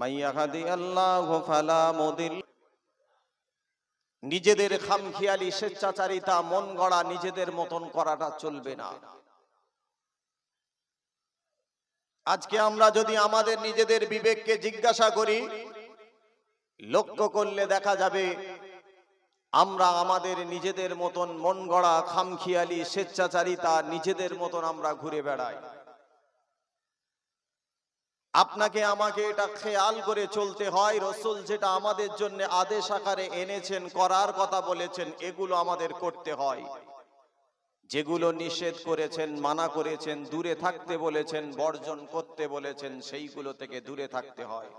নিজেদের খামখিয়ালি স্বেচ্ছাচারিতা মন গড়া নিজেদের মতন করাটা চলবে না আজকে আমরা যদি আমাদের নিজেদের বিবেককে জিজ্ঞাসা করি লক্ষ্য করলে দেখা যাবে আমরা আমাদের নিজেদের মতন মন গড়া খামখিয়ালি স্বেচ্ছাচারিতা নিজেদের মতন আমরা ঘুরে বেড়াই আপনাকে আমাকে এটা খেয়াল করে চলতে হয় রসুল যেটা আমাদের জন্য আদেশ আকারে এনেছেন করার কথা বলেছেন এগুলো আমাদের করতে হয় যেগুলো নিষেধ করেছেন মানা করেছেন দূরে থাকতে বলেছেন বর্জন করতে বলেছেন সেইগুলো থেকে দূরে থাকতে হয়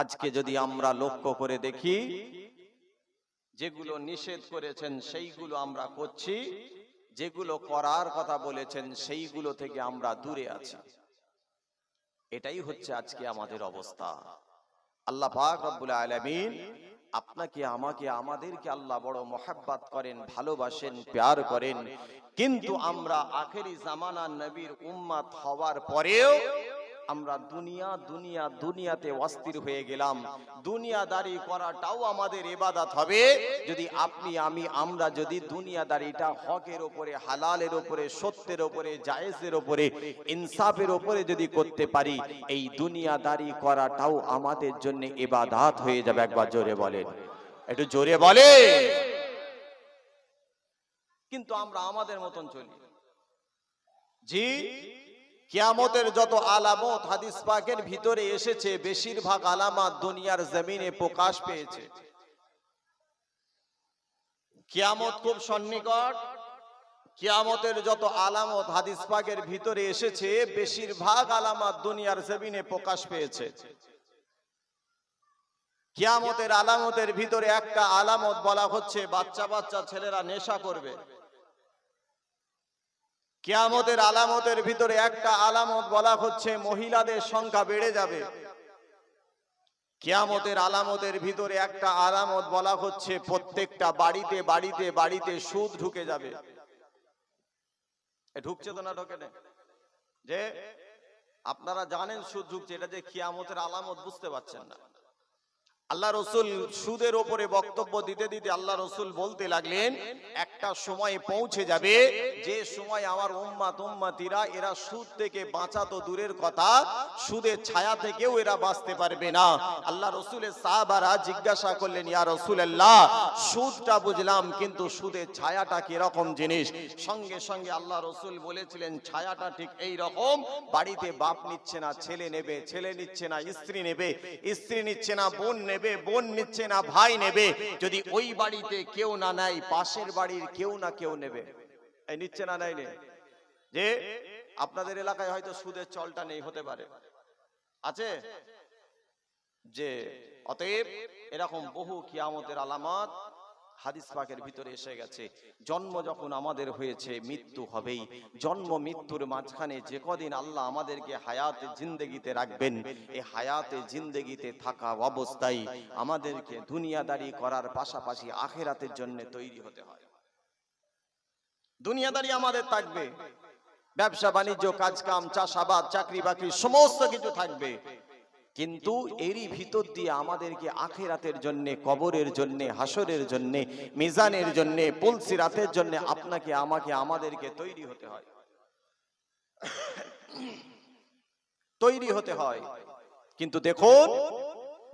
আজকে যদি আমরা লক্ষ্য করে দেখি যেগুলো নিষেধ করেছেন সেইগুলো আমরা করছি যেগুলো করার কথা বলেছেন সেইগুলো থেকে আমরা দূরে আছি এটাই হচ্ছে আজকে আমাদের অবস্থা আল্লাহ পাক রব্বুল আলমিন আপনাকে আমাকে আমাদেরকে আল্লাহ বড় মোহাব্বাত করেন ভালোবাসেন প্যার করেন কিন্তু আমরা আখেরি জামানা নবীর উম্মাত হওয়ার পরেও আমরা দুনিয়া দুনিয়া দুনিয়াতে অস্থির হয়ে গেলাম দুনিয়াদারি করাটাও আমাদের এবাদাত হবে যদি আপনি আমি আমরা যদি দুনিয়াদারিটা হকের ওপরে হালালের ওপরে সত্যের ওপরে জায়েজের ওপরে ইনসাফের ওপরে যদি করতে পারি এই দুনিয়াদারি করাটাও আমাদের জন্য এবাদাত হয়ে যাবে একবার জোরে বলেন একটু জোরে বলে কিন্তু আমরা আমাদের মতন চলি জি কিয়ামতের যত আলামত হাদিস পাকের ভিতরে এসেছে বেশিরভাগ আলামত দুনিয়ার জমিনে প্রকাশ পেয়েছে কিয়ামত খুব সন্নিকট কিয়ামতের যত আলামত হাদিস পাকের ভিতরে এসেছে বেশিরভাগ আলামত দুনিয়ার জমিনে প্রকাশ পেয়েছে কিয়ামতের আলামতের ভিতরে একটা আলামত বলা হচ্ছে বাচ্চা বাচ্চা ছেলেরা নেশা করবে কেয়ামতের আলামতের ভিতরে একটা আলামত বলা হচ্ছে মহিলাদের সংখ্যা বেড়ে যাবে কেয়ামতের আলামতের ভিতরে একটা আলামত বলা হচ্ছে প্রত্যেকটা বাড়িতে বাড়িতে বাড়িতে সুদ ঢুকে যাবে ঢুকছে তো না ঢোকে যে আপনারা জানেন সুদ ঢুকছে এটা যে কিয়ামতের আলামত বুঝতে পারছেন না আল্লাহ রসুল সুদের ওপরে বক্তব্য দিতে দিতে আল্লাহ রসুল বলতে লাগলেন একটা সময় পৌঁছে যাবে যে সময় আমার উম্মা তুম্মাতিরা এরা সুদ থেকে বাঁচা তো দূরের কথা সুদের ছায়া থেকেও এরা বাঁচতে পারবে না আল্লাহ রসুলের সাহাবারা জিজ্ঞাসা করলেন ইয়া রসুল আল্লাহ সুদটা বুঝলাম কিন্তু সুদের ছায়াটা কিরকম জিনিস সঙ্গে সঙ্গে আল্লাহ রসুল বলেছিলেন ছায়াটা ঠিক এই রকম বাড়িতে বাপ নিচ্ছে না ছেলে নেবে ছেলে নিচ্ছে না স্ত্রী নেবে স্ত্রী নিচ্ছে না বোন নেবে বোন নিচ্ছে না ভাই নেবে যদি ওই বাড়িতে কেউ না নেয় পাশের বাড়ির কেউ না কেউ নেবে এই নিচ্ছে না নেয় যে আপনাদের এলাকায় হয়তো সুদের চলটা নেই হতে পারে আছে যে অতএব এরকম বহু কিয়ামতের আলামত হাদিস পাকের ভিতরে এসে গেছে জন্ম যখন আমাদের হয়েছে মৃত্যু হবেই জন্ম মৃত্যুর মাঝখানে যে কদিন আল্লাহ আমাদেরকে হায়াতে জিন্দেগিতে রাখবেন এই হায়াতে জিন্দেগিতে থাকা অবস্থায় আমাদেরকে দুনিয়াদারি করার পাশাপাশি আখেরাতের জন্য তৈরি হতে হয় দুনিয়াদারি আমাদের থাকবে ব্যবসা বাণিজ্য কাজকাম চাষাবাদ চাকরি বাকরি সমস্ত কিছু থাকবে কিন্তু এরই ভিতর দিয়ে আমাদেরকে আখেরাতের জন্য কবরের জন্য হাসরের জন্য মিজানের জন্য পুলসি রাতের জন্য আপনাকে আমাকে আমাদেরকে তৈরি হতে হয় তৈরি হতে হয় কিন্তু দেখুন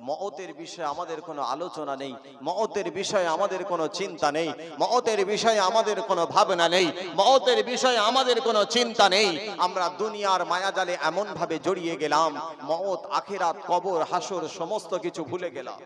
মতের বিষয়ে আমাদের কোনো আলোচনা নেই মতের বিষয়ে আমাদের কোনো চিন্তা নেই মতের বিষয়ে আমাদের কোনো ভাবনা নেই মতের বিষয়ে আমাদের কোনো চিন্তা নেই আমরা দুনিয়ার মায়াজালে এমনভাবে জড়িয়ে গেলাম মত আখেরাত কবর হাসর সমস্ত কিছু ভুলে গেলাম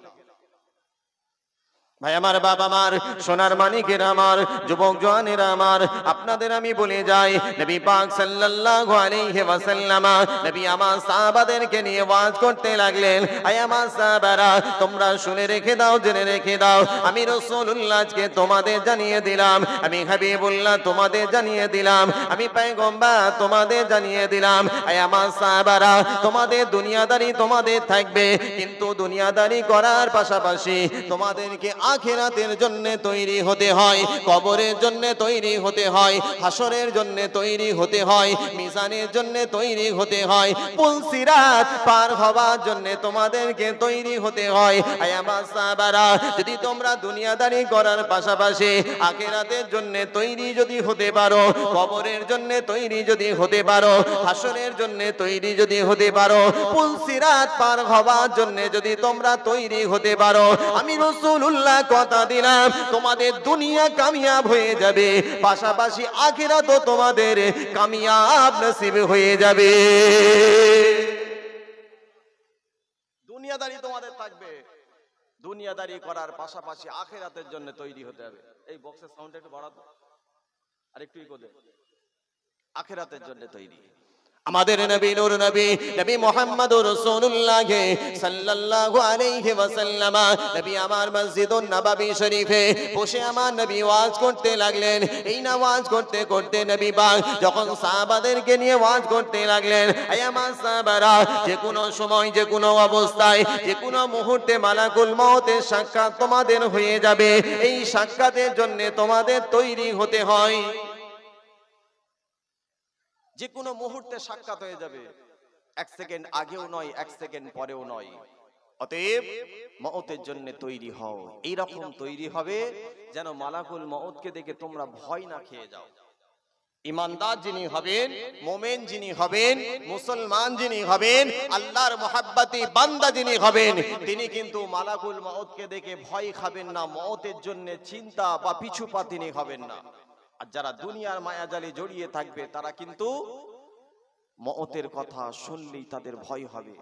ভাই আমার বাবা মার সোনার মানিকের আমার যুবক জোয়ানের আমার আপনাদের আমি বলে যাই নবী পাক সাল্লাল্লাহু আলাইহি ওয়াসাল্লাম নবী আমার সাহাবাদেরকে নিয়ে ওয়াজ করতে লাগলেন আয় আমার সাহাবারা তোমরা শুনে রেখে দাও জেনে রেখে দাও আমি রাসূলুল্লাহ কে তোমাদের জানিয়ে দিলাম আমি হাবিবুল্লাহ তোমাদের জানিয়ে দিলাম আমি পয়গম্বর তোমাদের জানিয়ে দিলাম আয় আমার সাহাবারা তোমাদের দুনিয়াদারি তোমাদের থাকবে কিন্তু দুনিয়াদারি করার পাশাপাশি তোমাদেরকে আখেরাতের জন্য তৈরি হতে হয় কবরের জন্য তৈরি হতে হয় হাসরের জন্য তৈরি হতে হয় মিজানের জন্য তৈরি হতে হয় পুলসিরাত পার হওয়ার জন্য তোমাদেরকে তৈরি হতে হয় আয়ামা যদি তোমরা দুনিয়াদারি করার পাশাপাশি আখেরাতের জন্য তৈরি যদি হতে পারো কবরের জন্য তৈরি যদি হতে পারো হাসরের জন্য তৈরি যদি হতে পারো পুলসিরাত পার হওয়ার জন্য যদি তোমরা তৈরি হতে পারো আমি রসুল্লাহ কথা দিলাম তোমাদের দুনিয়া কামিয়াব হয়ে যাবে পাশাপাশি আখেরা তো তোমাদের কামিয়াব নসিব হয়ে যাবে দুনিয়াদারি তোমাদের থাকবে দুনিয়াদারি করার পাশাপাশি আখেরাতের জন্য তৈরি হতে হবে এই বক্সের সাউন্ড একটু বাড়াতো আর একটু ইকো দে আখেরাতের জন্য তৈরি আমাদের নবী নূর নবী নবী মোহাম্মদ রসুল্লাহে সাল্লাল্লাহু আলাইহি ওয়াসাল্লাম নবী আমার মসজিদুন নববী শরীফে বসে আমার নবী ওয়াজ করতে লাগলেন এই না ওয়াজ করতে করতে নবী পাক যখন সাহাবাদেরকে নিয়ে ওয়াজ করতে লাগলেন এই আমার সাহাবারা যে কোনো সময় যে কোনো অবস্থায় যে কোনো মুহূর্তে মালাকুল মওতের সাক্ষাৎ তোমাদের হয়ে যাবে এই সাক্ষাতের জন্য তোমাদের তৈরি হতে হয় যে কোনো মুহূর্তে সাক্ষাৎ হয়ে যাবে এক সেকেন্ড আগেও নয় এক সেকেন্ড পরেও নয় অতএব মতের জন্য তৈরি হও এইরকম তৈরি হবে যেন মালাকুল মতকে দেখে তোমরা ভয় না খেয়ে যাও ইমানদার যিনি হবেন মোমেন যিনি হবেন মুসলমান যিনি হবেন আল্লাহর মহাব্বাতি বান্দা যিনি হবেন তিনি কিন্তু মালাকুল মতকে দেখে ভয় খাবেন না মতের জন্য চিন্তা বা পিছুপা তিনি হবেন না আর যারা দুনিয়ার মায়াজালে জড়িয়ে থাকবে তারা কিন্তু মতের কথা শুনলেই তাদের ভয় হবে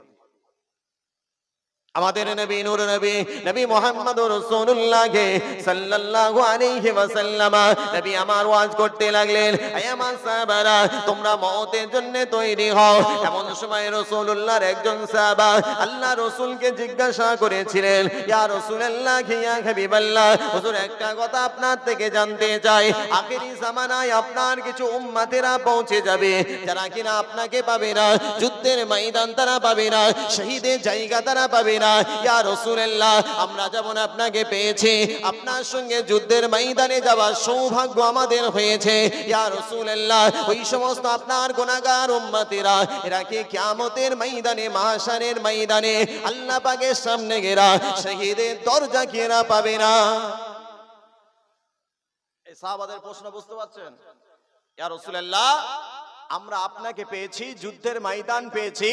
আমাদের নবী নূর নবী নবী মোহাম্মদ রাসূলুল্লাহকে সাল্লাল্লাহু আলাইহি ওয়াসাল্লাম নবী আমার ওয়াজ করতে লাগলেন আয় আমার সাহাবারা তোমরা মওতের জন্য তৈরি হও এমন সময় রাসূলুল্লাহর একজন সাহাবা আল্লাহ রাসূলকে জিজ্ঞাসা করেছিলেন ইয়া রাসূলুল্লাহ ইয়া হাবিবাল্লাহ হুজুর একটা কথা আপনার থেকে জানতে চাই আখেরি জামানায় আপনার কিছু উম্মতেরা পৌঁছে যাবে যারা কিনা আপনাকে পাবে না যুদ্ধের ময়দান তারা পাবে না শহীদের জায়গা তারা পাবে না ইয়া রসুল্লাহ আমরা যেমন আপনাকে পেয়েছি আপনার সঙ্গে যুদ্ধের ময়দানে যাওয়ার সৌভাগ্য আমাদের হয়েছে ইয়া রসুল্লাহ ওই সমস্ত আপনার গোনাগার উম্মাতেরা এরা কি কিয়ামতের ময়দানে মাহাসারের ময়দানে আল্লাহ পাকের সামনে গেরা শহীদের দরজা কেরা পাবে না এই প্রশ্ন বুঝতে পারছেন ইয়া রসুল্লাহ আমরা আপনাকে পেয়েছি যুদ্ধের ময়দান পেয়েছি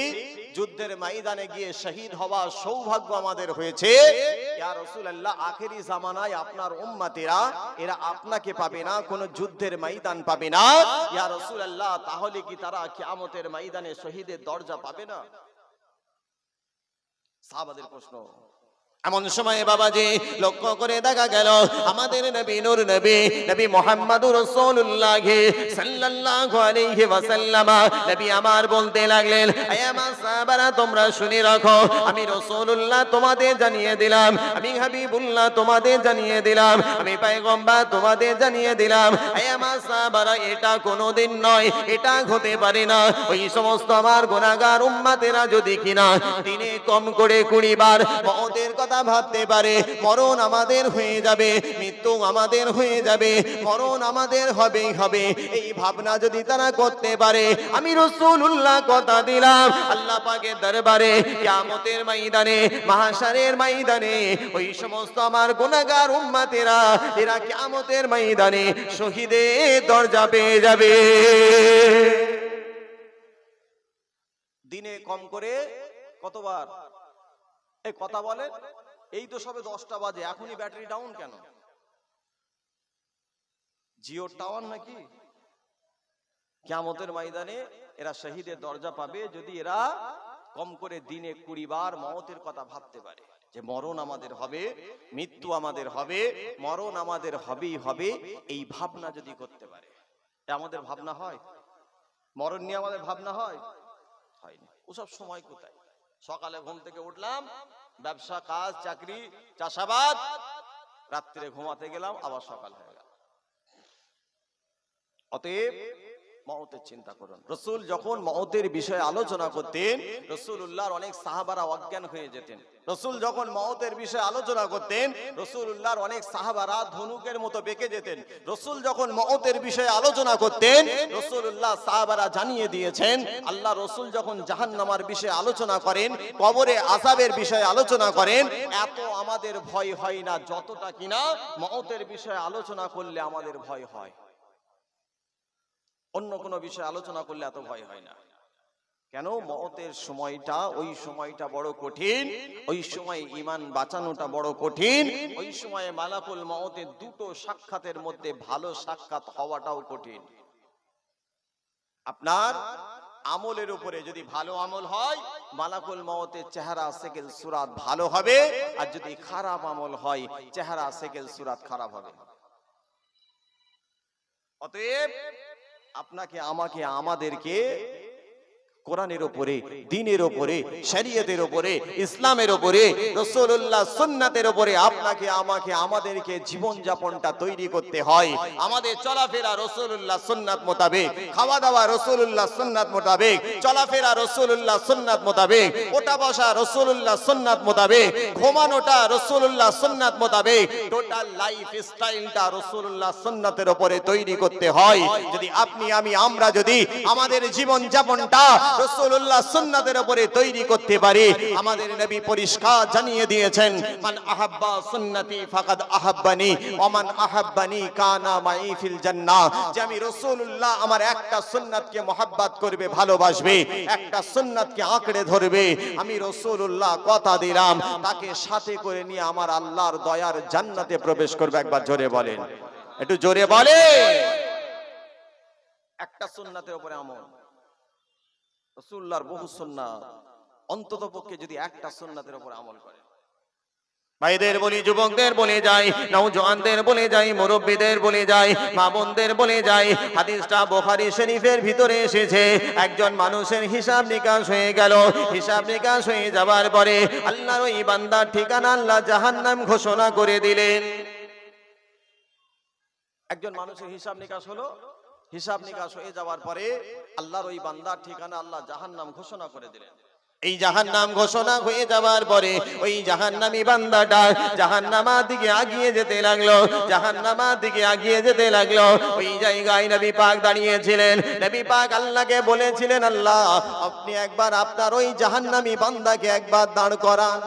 যুদ্ধের ময়দানে গিয়ে শহীদ হওয়া সৌভাগ্য আমাদের হয়েছে আখেরি জামানায় আপনার উম্মাতেরা এরা আপনাকে পাবে না কোন যুদ্ধের ময়দান পাবে না ইয়া রাসূলুল্লাহ তাহলে কি তারা কিয়ামতের ময়দানে শহীদের দরজা পাবে না সাহাবাদের প্রশ্ন এমন সময় বাবাজি লক্ষ্য করে দেখা গেল আমাদের নবী নূর নবী নবী মোহাম্মদুর রাসূলুল্লাহ সাল্লাল্লাহু আলাইহি ওয়াসাল্লাম নবী আমার বলতে লাগলেন আয় আমার সাহাবারা তোমরা শুনে রাখো আমি রাসূলুল্লাহ তোমাদের জানিয়ে দিলাম আমি হাবিবুল্লাহ তোমাদের জানিয়ে দিলাম আমি পয়গম্বর তোমাদের জানিয়ে দিলাম আয় আমার সাহাবারা এটা কোনোদিন নয় এটা হতে পারে না ওই সমস্ত আমার গুনাহগার উম্মতেরা যদি কিনা দিনে কম করে 20 বার মওতের কথা ভাবতে পারে মরণ আমাদের হয়ে যাবে মৃত্যু আমাদের হয়ে যাবে মরণ আমাদের হবেই হবে এই ভাবনা যদি তারা করতে পারে আমি রসুল্লাহ কথা দিলাম আল্লাহ পাকের দরবারে কামতের মাইদানে মহাসারের মাইদানে ওই সমস্ত আমার গুণাগার উম্মাতেরা এরা কামতের মাইদানে শহীদে দরজা পেয়ে যাবে দিনে কম করে কতবার এই কথা বলে এই তো সবে দশটা বাজে এখনই ব্যাটারি ডাউন কেন জিও টাওয়ার নাকি ক্যামতের ময়দানে এরা শহীদের দরজা পাবে যদি এরা কম করে দিনে কুড়ি বার মতের কথা ভাবতে পারে যে মরণ আমাদের হবে মৃত্যু আমাদের হবে মরণ আমাদের হবেই হবে এই ভাবনা যদি করতে পারে আমাদের ভাবনা হয় মরণ নিয়ে আমাদের ভাবনা হয় হয় না ওসব সময় কোথায় সকালে ঘুম থেকে উঠলাম ব্যবসা কাজ চাকরি চাষাবাদ রাত্রে ঘুমাতে গেলাম আবার সকাল হয়ে গেল অতএব মহতের চিন্তা করুন রসুল যখন মহতের বিষয়ে আলোচনা করতেন রসুল উল্লাহর অনেক সাহাবারা অজ্ঞান হয়ে যেতেন রসুল যখন মহতের বিষয়ে আলোচনা করতেন রসুল উল্লাহর অনেক সাহাবারা ধনুকের মতো বেঁকে যেতেন রসুল যখন মহতের বিষয়ে আলোচনা করতেন রসুল উল্লাহ সাহাবারা জানিয়ে দিয়েছেন আল্লাহ রসুল যখন জাহান্নামার বিষয়ে আলোচনা করেন কবরে আসাবের বিষয়ে আলোচনা করেন এত আমাদের ভয় হয় না যতটা কিনা মহতের বিষয়ে আলোচনা করলে আমাদের ভয় হয় অন্য কোনো বিষয়ে আলোচনা করলে এত ভয় হয় না কেন মতের সময়টা ওই সময়টা বড় কঠিন ওই সময় ইমান বাঁচানোটা বড় কঠিন ওই সময়ে মালাকুল মতের দুটো সাক্ষাতের মধ্যে ভালো সাক্ষাৎ হওয়াটাও কঠিন আপনার আমলের উপরে যদি ভালো আমল হয় মালাকুল মতের চেহারা সেকেল সুরাত ভালো হবে আর যদি খারাপ আমল হয় চেহারা সেকেল সুরাত খারাপ হবে অতএব আপনার কি আমাকে আমাদেরকে কোরআনের ওপরে দিনের ওপরে শরীয়তের ওপরে ইসলামের ওপরে রসুল্লাহ সুন্নাতের ওপরে আপনাকে আমাকে আমাদেরকে জীবন যাপনটা তৈরি করতে হয় আমাদের চলাফেরা রসুল্লাহ সুন্নাত মোতাবেক খাওয়া দাওয়া রসুল্লাহ সুন্নাত মোতাবেক চলাফেরা রসুল্লাহ সুন্নাত মোতাবেক ওটা বসা রসুল্লাহ সুন্নাত মোতাবেক ঘুমানোটা রসুল্লাহ সুন্নাত মোতাবেক টোটাল লাইফ স্টাইলটা রসুল্লাহ সুন্নাতের ওপরে তৈরি করতে হয় যদি আপনি আমি আমরা যদি আমাদের জীবন যাপনটা রসুল্লাহ সুন্নাতের উপরে তৈরি করতে পারি আমাদের নবী পরিষ্কার জানিয়ে দিয়েছেন মান আহাব্বা সুন্নতি ফাকাদ আহাব্বানি ওমান আহাব্বানি কানা মাই ফিল জান্নাহ যে আমি রসুল্লাহ আমার একটা সুন্নাতকে মহাব্বাত করবে ভালোবাসবে একটা সুন্নাতকে আঁকড়ে ধরবে আমি রসুল্লাহ কথা দিলাম তাকে সাথে করে নিয়ে আমার আল্লাহর দয়ার জান্নাতে প্রবেশ করবে একবার জোরে বলেন একটু জোরে বলে একটা সুন্নাতের উপরে আমল রসুল্লাহর বহু সন্না অন্তত পক্ষে যদি একটা সন্ন্যাতের উপর আমল করে ভাইদের বলি যুবকদের বলে যাই নৌজওয়ানদের বলে যাই মুরব্বীদের বলে যাই মা বোনদের বলে যাই হাদিসটা বোখারি শরীফের ভিতরে এসেছে একজন মানুষের হিসাব নিকাশ হয়ে গেল হিসাব নিকাশ হয়ে যাবার পরে আল্লাহর ওই বান্দার ঠিকানা আল্লাহ জাহান্নাম ঘোষণা করে দিলেন একজন মানুষের হিসাব নিকাশ হলো হিসাব নিকাশ হয়ে যাওয়ার পরে আল্লাহর ওই বান্দার ঠিকানা আল্লাহ জাহান নাম ঘোষণা করে দিলেন এই জাহান নাম ঘোষণা হয়ে যাওয়ার পরে ওই জাহান নামি বান্দাটা জাহান নামা দিকে আগিয়ে যেতে লাগলো জাহান নামা দিকে আগিয়ে যেতে লাগলো ওই জায়গায় নবী পাক দাঁড়িয়েছিলেন নবী পাক আল্লাহকে বলেছিলেন আল্লাহ আপনি একবার আপনার ওই জাহান নামি বান্দাকে একবার দাঁড় করান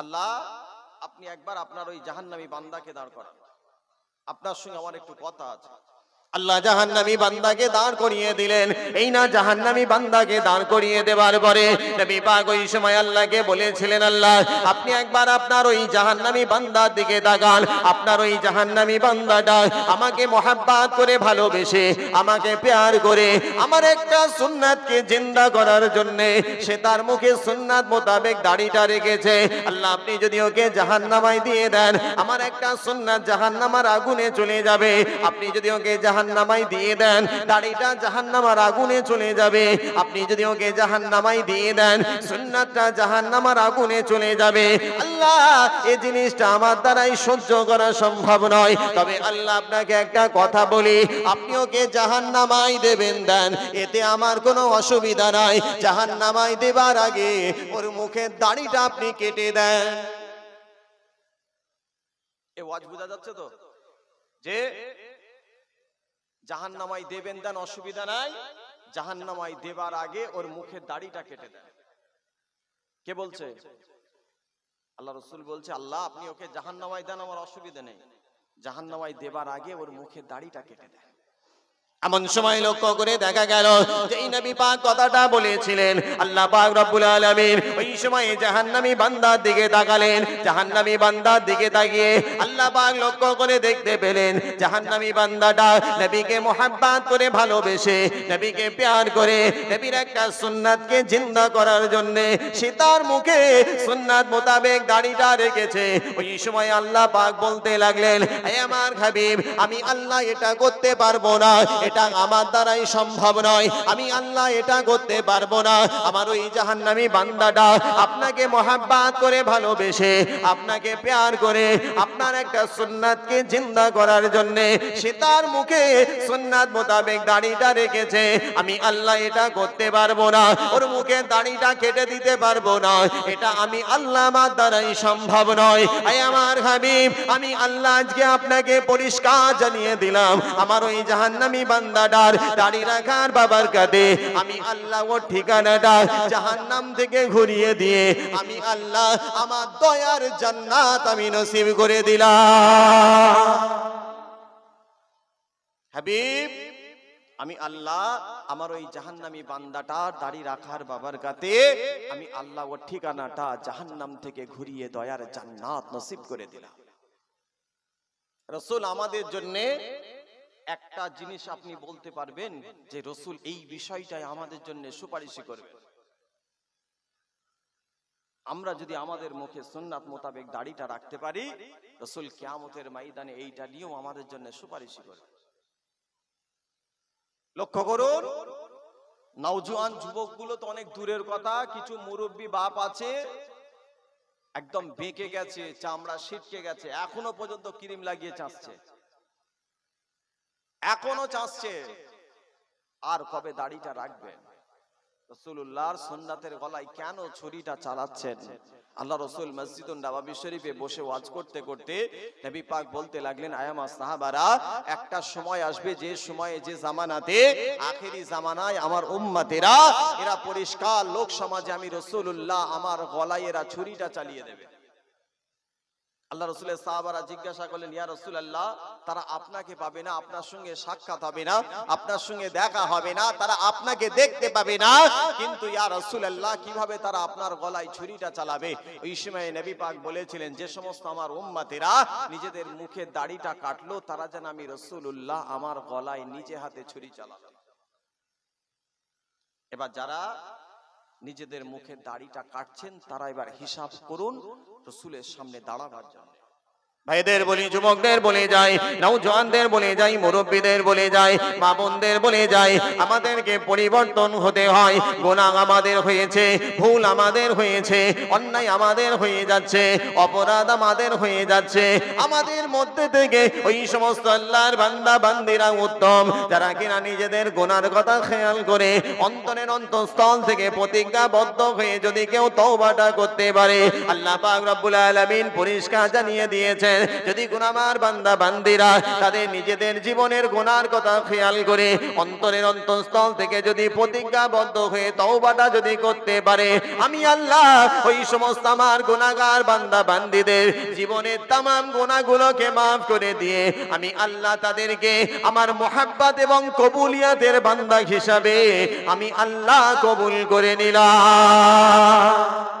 আল্লাহ আপনি একবার আপনার ওই জাহান জাহান্নামী বান্দাকে দাঁড় করান আপনার সঙ্গে আমার একটু কথা আছে আল্লাহ জাহান্নামী বান্দাকে দাঁড় করিয়ে দিলেন এই না জাহান্নামী বান্দাকে দাঁড় করিয়ে দেবার পরে নবী ওই সময় আল্লাহকে বলেছিলেন আল্লাহ আপনি একবার আপনার ওই জাহান্নামী বান্দার দিকে তাকান আপনার ওই জাহান্নামী বান্দাটা আমাকে মহাব্বাত করে ভালোবেসে আমাকে প্যার করে আমার একটা সুন্নাতকে জিন্দা করার জন্য সে তার মুখে সুন্নাত মোতাবেক দাড়িটা রেখেছে আল্লাহ আপনি যদি ওকে জাহান্নামায় দিয়ে দেন আমার একটা সুন্নাত জাহান্নামার আগুনে চলে যাবে আপনি যদি ওকে জাহান জাহান্নামাই দিয়ে দেন দাড়িটা জাহান্নামার আগুনে চলে যাবে আপনি যদি ওকে জাহান্নামাই দিয়ে দেন সুন্নাতটা জাহান্নামার আগুনে চলে যাবে আল্লাহ এ জিনিসটা আমার দ্বারাই সহ্য করা সম্ভব নয় তবে আল্লাহ আপনাকে একটা কথা বলি আপনি ওকে জাহান্নামাই দেবেন দেন এতে আমার কোনো অসুবিধা নাই জাহান্নামাই দেবার আগে ওর মুখের দাড়িটা আপনি কেটে দেন এ ওয়াজ বোঝা যাচ্ছে তো যে জাহান নামাই দেবেন দেন অসুবিধা নাই জাহান নামাই দেবার আগে ওর মুখের দাড়িটা কেটে দেন কে বলছে আল্লাহ রসুল বলছে আল্লাহ আপনি ওকে জাহান নামাই দেন আমার অসুবিধা নেই জাহান নামাই দেবার আগে ওর মুখের দাড়িটা কেটে দেন এমন সময় লক্ষ্য করে দেখা গেল যেই নবী পাক কথাটা বলেছিলেন আল্লাহ পাক রব্বুল আলামিন ওই সময়ে জাহান্নামী বান্দার দিকে তাকালেন জাহান্নামী বান্দার দিকে তাকিয়ে আল্লাহ পাক লক্ষ্য করে দেখতে পেলেন জাহান্নামী বান্দাটা নবীকে মোহাব্বত করে ভালোবেসে নবীকে প্যার করে নবীর একটা সুন্নাতকে জিন্দা করার জন্য সে তার মুখে সুন্নাত মোতাবেক দাড়িটা রেখেছে ওই সময় আল্লাহ পাক বলতে লাগলেন হে আমার হাবিব আমি আল্লাহ এটা করতে পারবো না এটা আমার দ্বারাই সম্ভব নয় আমি আল্লাহ এটা করতে পারবো না আমার ওই জাহান নামি বান্দাটা আপনাকে মহাব্বাত করে ভালোবেসে আপনাকে প্যার করে আপনার একটা সুন্নাতকে জিন্দা করার জন্যে সে তার মুখে সুন্নাত মোতাবেক দাড়িটা রেখেছে আমি আল্লাহ এটা করতে পারবো না ওর মুখে দাড়িটা কেটে দিতে পারবো না এটা আমি আল্লাহ আমার দ্বারাই সম্ভব নয় আই আমার হাবিব আমি আল্লাহ আজকে আপনাকে পরিষ্কার জানিয়ে দিলাম আমার ওই জাহান্নামি বা বান্দাডার দাড়ি রাখার বাবার কাঁধে আমি আল্লাহ ও ঠিকানাটা জাহান্নাম থেকে ঘুরিয়ে দিয়ে আমি আল্লাহ আমার দয়ার জান্নাত আমি নসিব করে দিলাম হাবিব আমি আল্লাহ আমার ওই জাহান্নামী বান্দাটা দাড়ি রাখার বাবার গাতে আমি আল্লাহ ওর ঠিকানাটা জাহান্নাম থেকে ঘুরিয়ে দয়ার জান্নাত নসিব করে দিলাম রসুল আমাদের জন্যে একটা জিনিস আপনি বলতে পারবেন যে রসুল এই বিষয়টাই আমাদের জন্য সুপারিশ করবে আমরা যদি আমাদের মুখে সুন্নাত মোতাবেক দাড়িটা রাখতে পারি রসুল কেয়ামতের মাইদানে এইটা নিয়েও আমাদের জন্য সুপারিশ করবে লক্ষ্য করুন নওজোয়ান গুলো তো অনেক দূরের কথা কিছু মুরব্বী বাপ আছে একদম বেঁকে গেছে চামড়া ছিটকে গেছে এখনো পর্যন্ত ক্রিম লাগিয়ে চাঁচছে এখনো চাচ্ছে আর কবে দাড়িটা রাখবে রসুল্লাহর সন্ন্যাতের গলায় কেন ছুরিটা চালাচ্ছেন আল্লাহ রসুল মসজিদ নবাবি শরীফে বসে ওয়াজ করতে করতে নবী পাক বলতে লাগলেন আয়ামা সাহাবারা একটা সময় আসবে যে সময়ে যে জামানাতে আখেরি জামানায় আমার উম্মাতেরা এরা পরিষ্কার লোক সমাজে আমি রসুল্লাহ আমার গলায় এরা ছুরিটা চালিয়ে দেবে আল্লাহ রসুলের সাহাবারা জিজ্ঞাসা করলেন ইয়া রসুল আল্লাহ তারা আপনাকে পাবে না আপনার সঙ্গে সাক্ষাৎ হবে না আপনার সঙ্গে দেখা হবে না তারা আপনাকে দেখতে পাবে না কিন্তু ইয়া রসুল আল্লাহ কিভাবে তারা আপনার গলায় ছুরিটা চালাবে ওই সময় নবী পাক বলেছিলেন যে সমস্ত আমার উম্মাতেরা নিজেদের মুখে দাড়িটা কাটলো তারা যেন আমি রসুল উল্লাহ আমার গলায় নিজে হাতে ছুরি চালাবে এবার যারা নিজেদের মুখে দাড়িটা কাটছেন তারা এবার হিসাব করুন রসুলের সামনে দাঁড়াবার জন্য ভাইদের বলি যুবকদের বলে যাই নৌজওয়ানদের বলে যাই মুরব্বীদের বলে যাই মা বোনদের বলে যাই আমাদেরকে পরিবর্তন হতে হয় গোনা আমাদের হয়েছে ভুল আমাদের হয়েছে অন্যায় আমাদের হয়ে যাচ্ছে অপরাধ আমাদের হয়ে যাচ্ছে আমাদের মধ্যে থেকে ওই সমস্ত আল্লাহর বান্দা বান্দিরা উত্তম যারা কিনা নিজেদের গোনার কথা খেয়াল করে অন্তরের অন্তঃস্থল থেকে প্রতিজ্ঞাবদ্ধ হয়ে যদি কেউ তওবাটা করতে পারে আল্লাহ পাক রব্বুল আলামিন পরিষ্কার জানিয়ে দিয়েছেন যদি গুনামার বান্দা বান্দিরা তাদের নিজেদের জীবনের গোনার কথা খেয়াল করে অন্তরের অন্তঃস্থল থেকে যদি প্রতিজ্ঞাবদ্ধ হয়ে তওবাটা যদি করতে পারে আমি আল্লাহ ওই সমস্ত আমার গুনাহগার বান্দা বান্দিদের জীবনের তাম গোনাগুলোকে মাফ করে দিয়ে আমি আল্লাহ তাদেরকে আমার মোহাব্বত এবং কবুলিয়াতের বান্দা হিসাবে আমি আল্লাহ কবুল করে নিলাম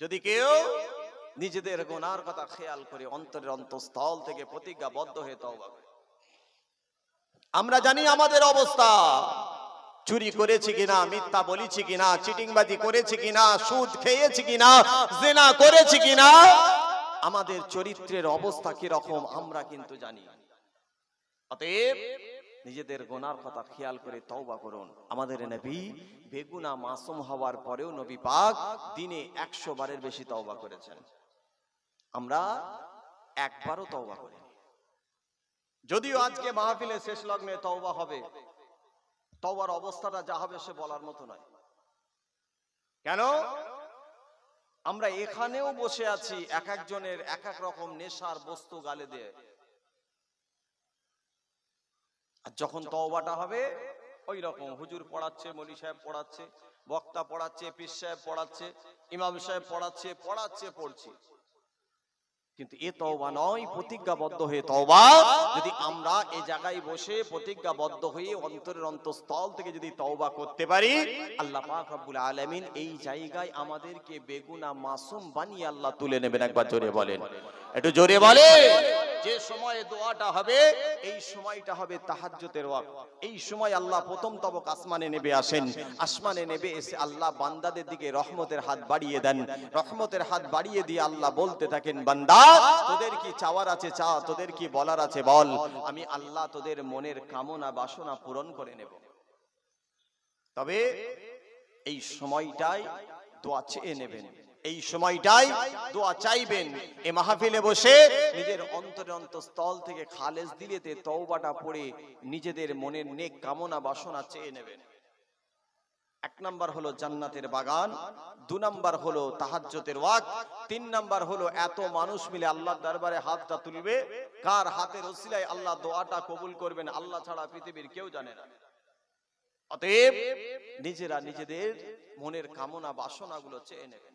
যদি কেউ নিজেদের গোনার কথা খেয়াল করে অন্তরের অন্তঃস্থল থেকে প্রতিজ্ঞাবদ্ধ হয়ে তওবা আমরা জানি আমাদের অবস্থা চুরি করেছি কিনা মিথ্যা বলেছি কিনা চিটিংবাজি করেছি কিনা সুদ খেয়েছি কিনা জেনা করেছি কিনা আমাদের চরিত্রের অবস্থা কি রকম আমরা কিন্তু জানি অতএব নিজেদের গোনার কথা খেয়াল করে তওবা করুন আমাদের নবী বেগুনা মাসুম হওয়ার পরেও নবী পাক দিনে একশো বারের বেশি তওবা করেছেন আমরা একবারও তওবা করি যদিও আজকে মাহফিলে শেষ লগ্নে তওবা হবে তওবার অবস্থাটা যা হবে সে বলার মতো নয় কেন আমরা এখানেও বসে আছি এক একজনের এক এক রকম নেশার বস্তু গালে দিয়ে আর যখন তওবাটা হবে ওই রকম হুজুর পড়াচ্ছে মলি সাহেব পড়াচ্ছে বক্তা পড়াচ্ছে পীর সাহেব পড়াচ্ছে ইমাম সাহেব পড়াচ্ছে পড়াচ্ছে পড়ছে কিন্তু এ তওবা নয় প্রতিজ্ঞাবদ্ধ হয়ে তওবা যদি আমরা এ জায়গায় বসে প্রতিজ্ঞাবদ্ধ হয়ে অন্তরের অন্তঃস্থল থেকে যদি তওবা করতে পারি আল্লাহ পাক রব্বুল আলামিন এই জায়গায় আমাদেরকে বেগুনা মাসুম বানিয়ে আল্লাহ তুলে নেবেন একবার জোরে বলেন একটু জোরে বলেন যে সময়ে দোয়াটা হবে এই সময়টা হবে তাহাজ্জতের ওয়াক্ত এই সময় আল্লাহ প্রথম তবক আসমানে নেবে আসেন আসমানে নেবে এসে আল্লাহ বান্দাদের দিকে রহমতের হাত বাড়িয়ে দেন রহমতের হাত বাড়িয়ে দিয়ে আল্লাহ বলতে থাকেন বান্দা তোদের কি চাওয়ার আছে চা তোদের কি বলার আছে বল আমি আল্লাহ তোদের মনের কামনা বাসনা পূরণ করে নেব তবে এই সময়টাই দোয়া চেয়ে নেবেন এই সময়টাই দোয়া চাইবেন এ মাহফিলে বসে নিজের অন্তরে অন্তঃস্থল থেকে খালেজ দিলেতে তওবাটা পড়ে নিজেদের মনের নেক কামনা বাসনা চেয়ে নেবেন এক নাম্বার হলো জান্নাতের বাগান দু নাম্বার হলো তাহাজ্জতের ওয়াক তিন নাম্বার হলো এত মানুষ মিলে আল্লাহর দরবারে হাতটা তুলবে কার হাতের ওসিলায় আল্লাহ দোয়াটা কবুল করবেন আল্লাহ ছাড়া পৃথিবীর কেউ জানে না অতএব নিজেরা নিজেদের মনের কামনা বাসনাগুলো চেয়ে নেবেন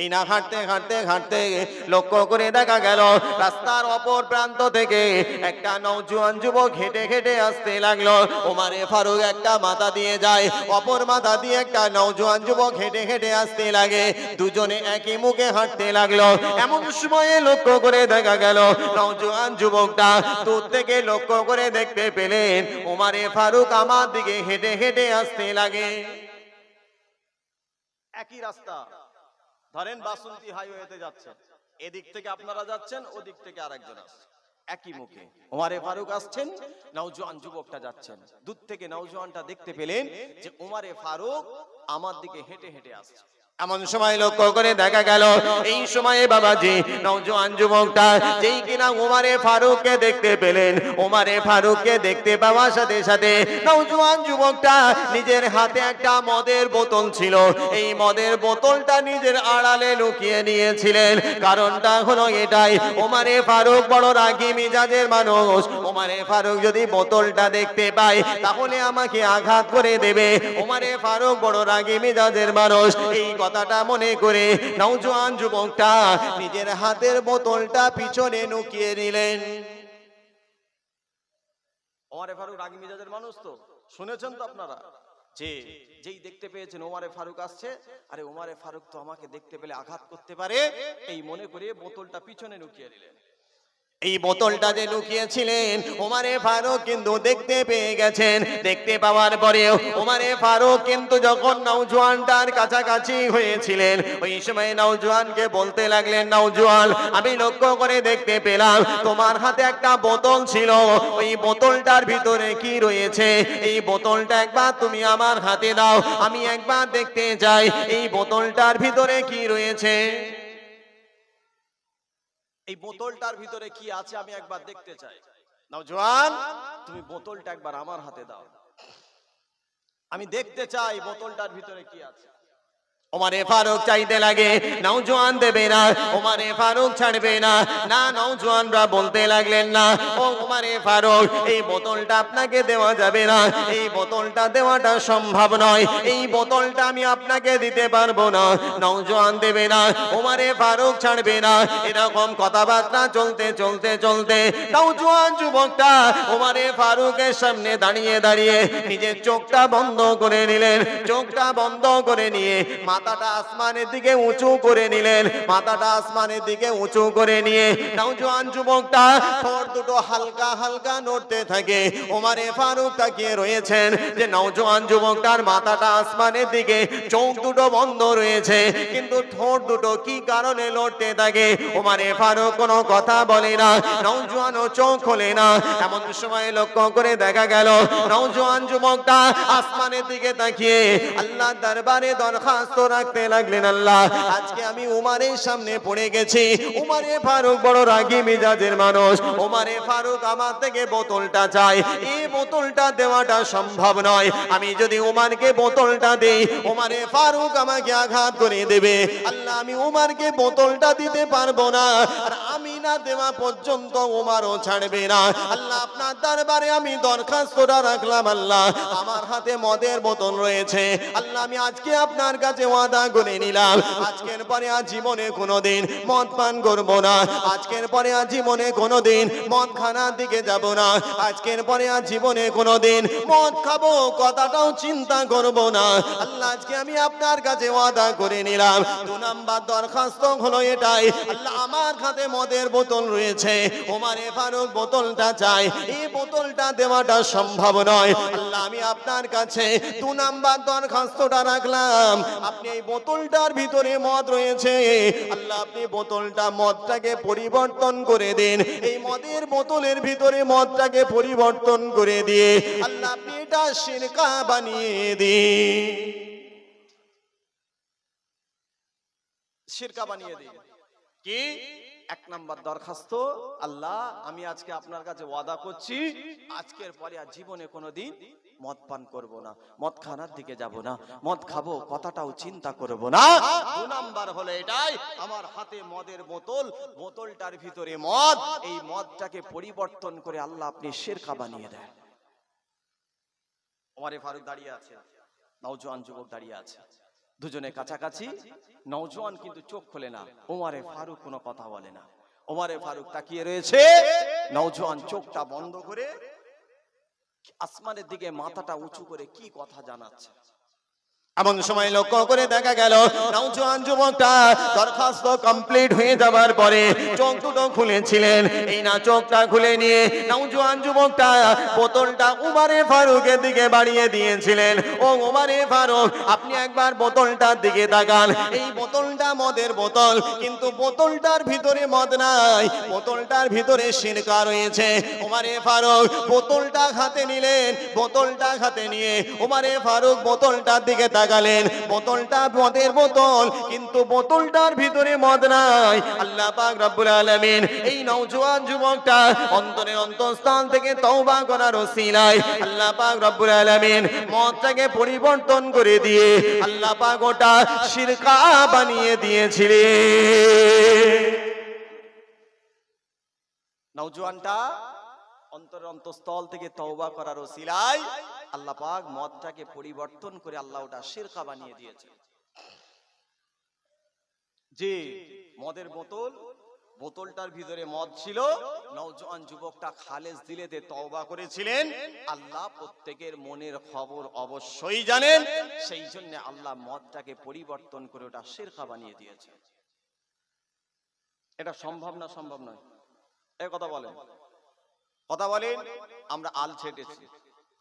এই না হাঁটতে হাঁটতে হাঁটতে লক্ষ্য করে দেখা গেল রাস্তার অপর প্রান্ত থেকে একটা নৌজুয়ান যুবক হেঁটে হেঁটে আসতে লাগলো ওমারে ফারুক একটা মাথা দিয়ে যায় অপর মাথা দিয়ে একটা নৌজুয়ান যুবক হেঁটে হেঁটে আসতে লাগে দুজনে একই মুখে হাঁটতে লাগলো এমন সময়ে লক্ষ্য করে দেখা গেল নৌজুয়ান যুবকটা দূর থেকে লক্ষ্য করে দেখতে পেলেন ওমারে ফারুক আমার দিকে হেঁটে হেঁটে আসতে লাগে একই রাস্তা ধরেন বাসন্তী হাইওয়েতে যাচ্ছে এদিক থেকে আপনারা যাচ্ছেন ওদিক থেকে আরেকজন একজন একই মুখে ওমারে ফারুক আসছেন নওজোয়ান যুবকটা যাচ্ছেন দূর থেকে নওজোয়ানটা দেখতে পেলেন যে ওমারে ফারুক আমার দিকে হেঁটে হেঁটে আসছে এমন সময় লক্ষ্য করে দেখা গেল এই সময়ে বাবাজি নওজোয়ান যুবকটা যেই কিনা উমারে ফারুককে দেখতে পেলেন উমারে ফারুককে দেখতে পাওয়ার সাথে সাথে নওজোয়ান যুবকটা নিজের হাতে একটা মদের বোতল ছিল এই মদের বোতলটা নিজের আড়ালে লুকিয়ে নিয়েছিলেন কারণটা হলো এটাই ওমারে ফারুক বড় রাগি মিজাজের মানুষ ওমারে ফারুক যদি বোতলটা দেখতে পায় তাহলে আমাকে আঘাত করে দেবে ওমারে ফারুক বড় রাগি মিজাজের মানুষ এই কথাটা মনে করে নওজোয়ান যুবকটা নিজের হাতের বোতলটা পিছনে নুকিয়ে নিলেন ওমারে ফারুক রাগি মিজাজের মানুষ তো শুনেছেন তো আপনারা যে যেই দেখতে পেয়েছেন ওমারে ফারুক আসছে আরে ওমারে ফারুক তো আমাকে দেখতে পেলে আঘাত করতে পারে এই মনে করে বোতলটা পিছনে নুকিয়ে নিলেন এই বোতলটা যে লুকিয়েছিলেন ওমারে ফারুক কিন্তু দেখতে পেয়ে গেছেন দেখতে পাওয়ার পরেও ওমারে ফারুক কিন্তু যখন নৌজোয়ানটার কাছাকাছি হয়েছিলেন ওই সময় নৌজোয়ানকে বলতে লাগলেন নৌজোয়ান আমি লক্ষ্য করে দেখতে পেলাম তোমার হাতে একটা বোতল ছিল ওই বোতলটার ভিতরে কি রয়েছে এই বোতলটা একবার তুমি আমার হাতে দাও আমি একবার দেখতে চাই এই বোতলটার ভিতরে কি রয়েছে এই বোতলটার ভিতরে কি আছে আমি একবার দেখতে চাই নাও জোয়ান তুমি বোতলটা একবার আমার হাতে দাও আমি দেখতে চাই বোতলটার ভিতরে কি আছে ওমারে ফারুক চাইতে লাগে নাও জোয়ান দেবে না ওমারে ফারুক ছাড়বে না না নাও জোয়ানরা বলতে লাগলেন না ও ওমারে ফারুক এই বোতলটা আপনাকে দেওয়া যাবে না এই বোতলটা দেওয়াটা সম্ভব নয় এই বোতলটা আমি আপনাকে দিতে পারবো না নাও জোয়ান দেবে না ওমারে ফারুক ছাড়বে না এরকম কথাবার্তা চলতে চলতে চলতে নাও জোয়ান যুবকটা ওমারে ফারুকের সামনে দাঁড়িয়ে দাঁড়িয়ে নিজের চোখটা বন্ধ করে নিলেন চোখটা বন্ধ করে নিয়ে মাথাটা আসমানের দিকে উঁচু করে নিলেন মাথাটা আসমানের দিকে উঁচু করে নিয়ে নওজোয়ান যুবকটা ঠোঁট দুটো হালকা হালকা নড়তে থাকে ওমারে ফারুক তাকিয়ে রয়েছেন যে নওজোয়ান যুবকটার মাথাটা আসমানের দিকে চোখ দুটো বন্ধ রয়েছে কিন্তু ঠোঁট দুটো কি কারণে লড়তে থাকে ওমারে ফারুক কোনো কথা বলে না নওজোয়ান ও চোখ খোলে না এমন সময় লক্ষ্য করে দেখা গেল নওজোয়ান যুবকটা আসমানের দিকে তাকিয়ে আল্লাহ দরবারে দরখাস্ত রাখতে লাগলেন আল্লাহ আজকে আমি উমারের সামনে পড়ে গেছি উমারে ফারুক বড় রাগি মিজাজের মানুষ উমারে ফারুক আমার থেকে বোতলটা চাই এই বোতলটা দেওয়াটা সম্ভব নয় আমি যদি উমারকে বোতলটা দেই উমারে ফারুক আমাকে আঘাত করে দেবে আল্লাহ আমি উমারকে বোতলটা দিতে পারবো না আর আমি না দেওয়া পর্যন্ত উমারও ছাড়বে না আল্লাহ আপনার দরবারে আমি দরখাস্তটা রাখলাম আল্লাহ আমার হাতে মদের বোতল রয়েছে আল্লাহ আমি আজকে আপনার কাছে ওয়াদা করে নিলাম আজকের পরে আর জীবনে কোনোদিন মদ পান করবো না আজকের পরে আর জীবনে কোনোদিন মদ খানার দিকে যাব না আজকের পরে আর জীবনে কোনোদিন মদ খাবো কথাটাও চিন্তা করব না আল্লাহ আজকে আমি আপনার কাছে ওয়াদা করে নিলাম দু নাম্বার দরখাস্ত হলো এটাই আল্লাহ আমার হাতে মদের বোতল রয়েছে ওমারে ফারুক বোতলটা চাই এই বোতলটা দেওয়াটা সম্ভব নয় আল্লাহ আমি আপনার কাছে দু নাম্বার দরখাস্তটা রাখলাম আপনি এই বোতলটার ভিতরে মদ রয়েছে আল্লাহ আপনি বোতলটা মদটাকে পরিবর্তন করে দিন এই মদের বোতলের ভিতরে মদটাকে পরিবর্তন করে দিয়ে আল্লাহ আপনি এটা সিরকা বানিয়ে দিন সিরকা বানিয়ে দিন কি এক নাম্বার দরখাস্ত আল্লাহ আমি আজকে আপনার কাছে ওয়াদা করছি আজকের পরে আর জীবনে কোনো দিন মদ পান করব না মদ খানার দিকে যাব না মদ খাবো কথাটাও চিন্তা করব না দু নাম্বার হলো এটাই আমার হাতে মদের বোতল বোতলটার ভিতরে মদ এই মদটাকে পরিবর্তন করে আল্লাহ আপনি শেরকা বানিয়ে দেন ওমারে ফারুক দাঁড়িয়ে আছে নওজোয়ান যুবক দাঁড়িয়ে আছে দুজনে কাছাকাছি নওজোয়ান কিন্তু চোখ খোলে না ওমারে ফারুক কোনো কথা বলে না ওমারে ফারুক তাকিয়ে রয়েছে নওজোয়ান চোখটা বন্ধ করে আসমানের দিকে মাথাটা উঁচু করে কি কথা জানাচ্ছে এমন সময় লক্ষ্য করে দেখা গেল নৌজোয়ান যুবকটা দরখাস্ত কমপ্লিট হয়ে যাবার পরে চোখ দুটো খুলেছিলেন এই না চোখটা খুলে নিয়ে নৌজোয়ান যুবকটা বোতলটা উমারে ফারুকের দিকে বাড়িয়ে দিয়েছিলেন ও উমারে ফারুক আপনি একবার বোতলটার দিকে তাকান এই বোতলটা মদের বোতল কিন্তু বোতলটার ভিতরে মদ নাই বোতলটার ভিতরে সিরকা রয়েছে উমারে ফারুক বোতলটা হাতে নিলেন বোতলটা হাতে নিয়ে উমারে ফারুক বোতলটার দিকে তাকান লাগালেন বোতলটা মদের বোতল কিন্তু বোতলটার ভিতরে মদ নাই আল্লাহ পাক রব্বুল আলামিন এই নওজোয়ান যুবকটা অন্তরে অন্তঃস্থান থেকে তওবা করার ওসিলায় আল্লাহ পাক রব্বুল আলামিন মদটাকে পরিবর্তন করে দিয়ে আল্লাহ পাক ওটা শিরকা বানিয়ে দিয়েছিলেন নওজোয়ানটা অন্তরের অন্তঃস্থল থেকে তওবা করার ওসিলায় আল্লাহ পাক মদটাকে পরিবর্তন করে আল্লাহ ওটা শিরকা বানিয়ে দিয়েছে যে মদের বোতল বোতলটার ভিতরে মদ ছিল নওজোয়ান যুবকটা খালেজ দিলেতে তওবা করেছিলেন আল্লাহ প্রত্যেকের মনের খবর অবশ্যই জানেন সেই জন্য আল্লাহ মদটাকে পরিবর্তন করে ওটা শিরকা বানিয়ে দিয়েছে এটা সম্ভব না সম্ভব নয় এ কথা বলেন কথা বলেন আমরা আল ছেটেছি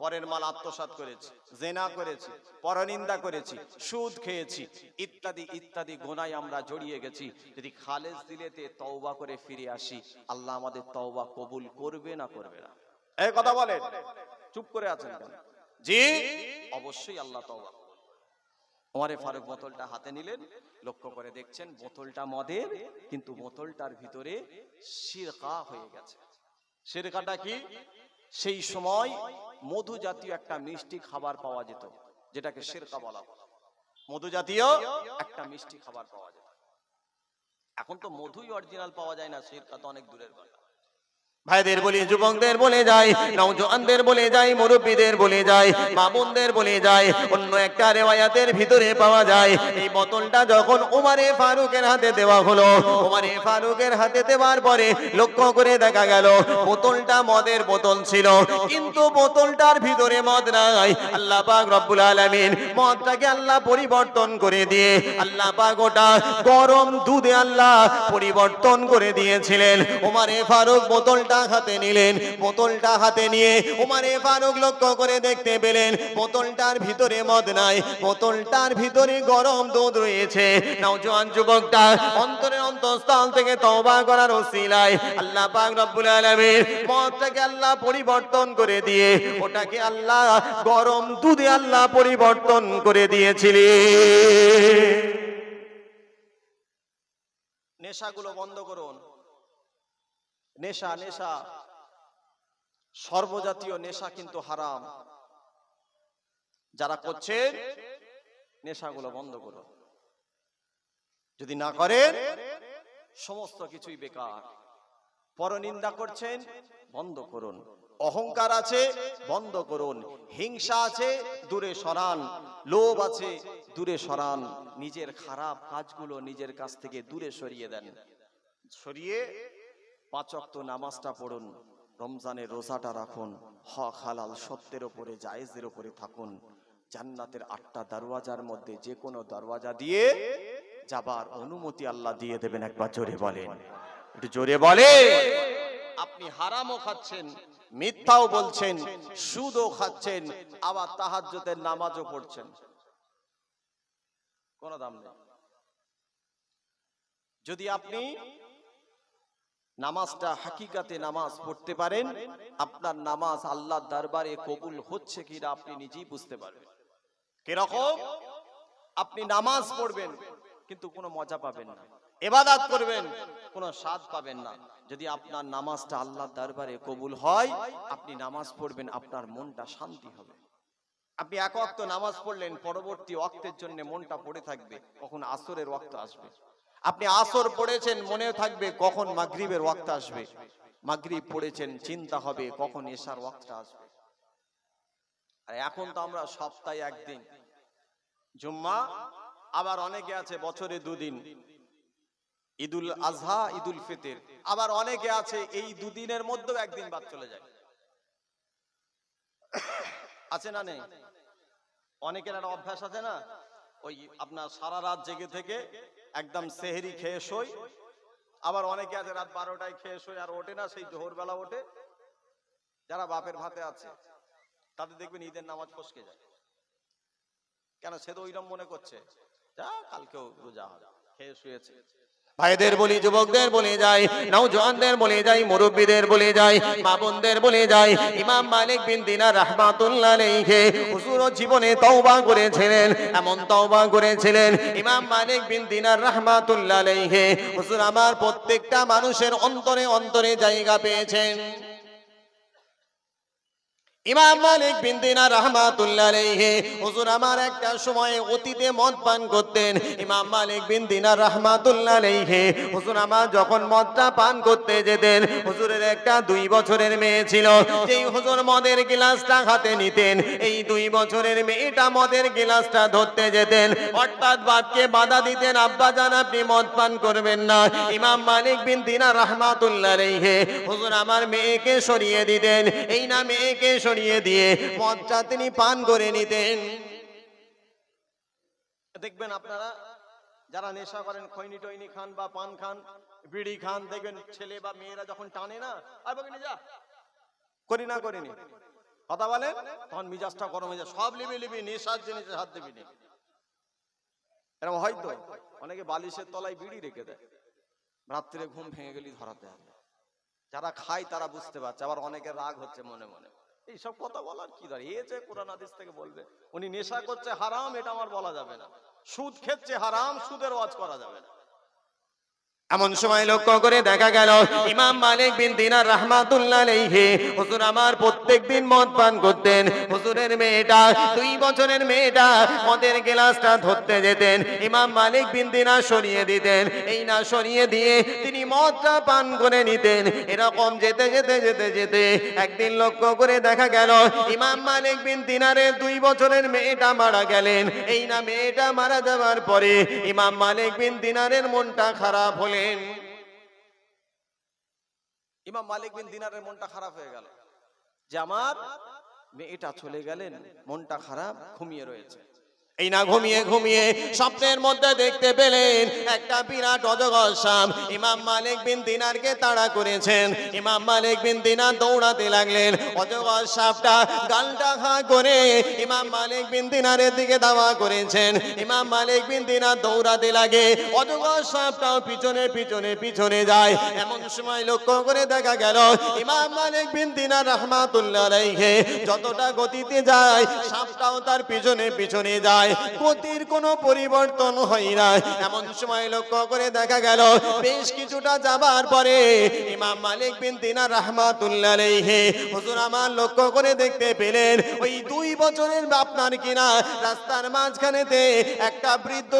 পরের মাল আত্মসাত করেছি জেনা করেছি পরনিন্দা করেছি সুদ খেয়েছি ইত্যাদি ইত্যাদি গোনায় আমরা জড়িয়ে গেছি যদি খালেজ দিলেতে তওবা করে ফিরে আসি আল্লাহ আমাদের তওবা কবুল করবে না করবে না এই কথা বলেন চুপ করে আছেন কেন জি অবশ্যই আল্লাহ তওবা আমারে ফারুক বোতলটা হাতে নিলেন লক্ষ্য করে দেখছেন বোতলটা মদের কিন্তু বোতলটার ভিতরে শিরকা হয়ে গেছে শিরকাটা কি সেই সময় মধু জাতীয় একটা মিষ্টি খাবার পাওয়া যেত যেটাকে সেরকা বলা মধু জাতীয় একটা মিষ্টি খাবার পাওয়া যেত এখন তো মধুই অরিজিনাল পাওয়া যায় না সেরকা তো অনেক দূরের কথা ভাইদের বলি যুবকদের বলে যাই নওজোয়ানদের বলে যাই মুরব্বীদের বলে যাই মামুনদের বলে যায় অন্য একটা রেওয়ায়াতের ভিতরে পাওয়া যায় এই বোতলটা যখন উমারে ফারুকের হাতে দেওয়া হলো উমারে ফারুকের হাতে দেওয়ার পরে লক্ষ্য করে দেখা গেল বোতলটা মদের বোতল ছিল কিন্তু বোতলটার ভিতরে মদ নাই আল্লাহ পাক রব্বুল আলামিন মদটাকে আল্লাহ পরিবর্তন করে দিয়ে আল্লাহ পাক ওটা গরম দুধে আল্লাহ পরিবর্তন করে দিয়েছিলেন উমারে ফারুক বোতলটা বোতলটা হাতে নিলেন বোতলটা হাতে নিয়ে উমারে ফারুক লক্ষ্য করে দেখতে পেলেন বোতলটার ভিতরে মদ নাই বোতলটার ভিতরে গরম দুধ রয়েছে নওজোয়ান যুবকটা অন্তরের অন্তঃস্থল থেকে তওবা করার ওসিলায় আল্লাহ পাক রব্বুল আলামিন মদটাকে আল্লাহ পরিবর্তন করে দিয়ে ওটাকে আল্লাহ গরম দুধে আল্লাহ পরিবর্তন করে দিয়েছিলি নেশাগুলো বন্ধ করুন নেশা নেশা সর্বজাতীয় নেশা কিন্তু হারাম যারা করছেন নেশাগুলো বন্ধ করো যদি না করেন সমস্ত কিছুই বেকার পরনিন্দা করছেন বন্ধ করুন অহংকার আছে বন্ধ করুন হিংসা আছে দূরে সরান লোভ আছে দূরে সরান নিজের খারাপ কাজগুলো নিজের কাছ থেকে দূরে সরিয়ে দেন সরিয়ে পাঁচ অক্ত নামাজটা পড়ুন রমজানের রোজাটা রাখুন হক হালাল সত্যের ওপরে জায়েজের ওপরে থাকুন জান্নাতের আটটা দরওয়াজার মধ্যে যে কোনো দরওয়াজা দিয়ে যাবার অনুমতি আল্লাহ দিয়ে দেবেন একবার জোরে বলেন একটু জোরে বলে আপনি হারামও খাচ্ছেন মিথ্যাও বলছেন সুদও খাচ্ছেন আবার তাহাজ্যতের নামাজও পড়ছেন কোন দাম নেই যদি আপনি নামাজটা হাকিকাতে নামাজ পড়তে পারেন আপনার নামাজ আল্লাহ দরবারে কবুল হচ্ছে কিনা আপনি নিজেই বুঝতে পারবেন কিরকম আপনি নামাজ পড়বেন কিন্তু কোনো মজা পাবেন না এবাদাত করবেন কোনো স্বাদ পাবেন না যদি আপনার নামাজটা আল্লাহ দরবারে কবুল হয় আপনি নামাজ পড়বেন আপনার মনটা শান্তি হবে আপনি এক অক্ত নামাজ পড়লেন পরবর্তী অক্তের জন্য মনটা পড়ে থাকবে কখন আসরের অক্ত আসবে আপনি আসর পড়েছেন মনে থাকবে কখন মাগরীবের ওয়াক্ত আসবে মাগরীব পড়েছেন চিন্তা হবে কখন এশার ওয়াক্ত আসবে আর এখন তো আমরা সপ্তাহে একদিন জুম্মা আবার অনেকে আছে বছরে দুদিন ঈদুল আজহা ঈদুল ফিতর আবার অনেকে আছে এই দুদিনের মধ্যে একদিন বাদ চলে যায় আছে না নেই অনেকের একটা অভ্যাস আছে না ওই আপনার সারা রাত জেগে থেকে একদম সেহেরি খেয়ে শোয় আবার অনেকে আছে রাত বারোটায় খেয়ে শোয় আর ওঠে না সেই জোহরবেলা ওঠে যারা বাপের ভাতে আছে তাদের দেখবেন ঈদের নামাজ ফসকে যায় কেন সে তো ওইরম মনে করছে যা কালকেও রোজা হবে খেয়ে শুয়েছে ভাইদের বলি যুবকদের বলে যাই নৌজওয়ানদের বলে যাই মুরব্বীদের বলে যাই মা বোনদের বলে যাই ইমাম মালিক বিন দিনা রহমাতুল্লাহ আলাইহি হুজুর জীবনে তওবা করেছিলেন এমন তওবা করেছিলেন ইমাম মালিক বিন দিনা রহমাতুল্লাহ আলাইহি হুজুর আমার প্রত্যেকটা মানুষের অন্তরে অন্তরে জায়গা পেয়েছেন ইমাম মালিক বিন দিনার রহমাতুল্লাহ আলাইহি হুজুর আমার একটা সময়ে অতীতে মদ পান করতেন ইমাম মালিক বিন দিনার রহমাতুল্লাহ আলাইহি হুজুর আমার যখন মদটা পান করতে যেতেন হুজুরের একটা দুই বছরের মেয়ে ছিল যেই হুজুর মদের গ্লাসটা হাতে নিতেন এই দুই বছরের মেয়েটা মদের গ্লাসটা ধরতে যেতেন অর্থাৎ বাপকে বাধা দিতেন আব্বা জান আপনি মদ পান করবেন না ইমাম মালিক বিন দিনার রহমাতুল্লাহ আলাইহি হুজুর আমার মেয়েকে সরিয়ে দিতেন এই না মেয়েকে সরিয়ে ছড়িয়ে দিয়ে মদটা তিনি পান করে নিতেন দেখবেন আপনারা যারা নেশা করেন খৈনি টৈনি খান বা পান খান বিড়ি খান দেখবেন ছেলে বা মেয়েরা যখন টানে না করি না করিনি কথা বলে তখন মিজাজটা গরম হয়ে যায় সব লিবি লিবি নেশার জিনিস হাত দিবি নি এরকম হয়তো অনেকে বালিশের তলায় বিড়ি রেখে দেয় রাত্রে ঘুম ভেঙে গেলি ধরাতে হবে যারা খায় তারা বুঝতে পারছে আবার অনেকে রাগ হচ্ছে মনে মনে এইসব কথা বলার কি দরকার এ যে কোরআন আদেশ থেকে বলবে উনি নেশা করছে হারাম এটা আমার বলা যাবে না সুদ খেচ্ছে হারাম সুদের ওয়াজ করা যাবে না এমন সময় লক্ষ্য করে দেখা গেল ইমাম মালিক বিন দিনার রহমাতুল্লাহ আলাইহি হুজুর আমার প্রত্যেক দিন মদ পান করতেন হুজুরের মেয়েটা দুই বছরের মেয়েটা মদের গ্লাসটা ধরতে যেতেন ইমাম মালিক বিন দিনা সরিয়ে দিতেন এই না সরিয়ে দিয়ে তিনি মদটা পান করে নিতেন এরকম যেতে যেতে যেতে যেতে একদিন লক্ষ্য করে দেখা গেল ইমাম মালিক বিন দিনারের দুই বছরের মেয়েটা মারা গেলেন এই না মেয়েটা মারা যাওয়ার পরে ইমাম মালিক বিন দিনারের মনটা খারাপ হলে বলেন ইমাম মালিক বিন দিনারের মনটা খারাপ হয়ে গেল যে আমার মেয়েটা চলে গেলেন মনটা খারাপ ঘুমিয়ে রয়েছে এই না ঘুমিয়ে ঘুমিয়ে স্বপ্নের মধ্যে দেখতে পেলেন একটা বিরাট অজগর সাপ ইমাম মালিক বিন দিনারকে তাড়া করেছেন ইমাম মালিক বিন দিনার দৌড়াতে লাগলেন অজগর সাপটা গালটা খা করে ইমাম মালিক বিন দিনারের দিকে দাওয়া করেছেন ইমাম মালিক বিন দিনার দৌড়াতে লাগে অজগর সাপটাও পিছনে পিছনে পিছনে যায় এমন সময় লক্ষ্য করে দেখা গেল ইমাম মালিক বিন দিনার রহমাতুল্লাহ যতটা গতিতে যায় সাপটাও তার পিছনে পিছনে যায় যায় কোনো পরিবর্তন হয় না এমন সময় লক্ষ্য করে দেখা গেল বেশ কিছুটা যাবার পরে ইমাম মালিক বিন দিনা হুজুর আমার লক্ষ্য করে দেখতে পেলেন ওই দুই বছরের আপনার কিনা রাস্তার মাঝখানেতে একটা বৃদ্ধ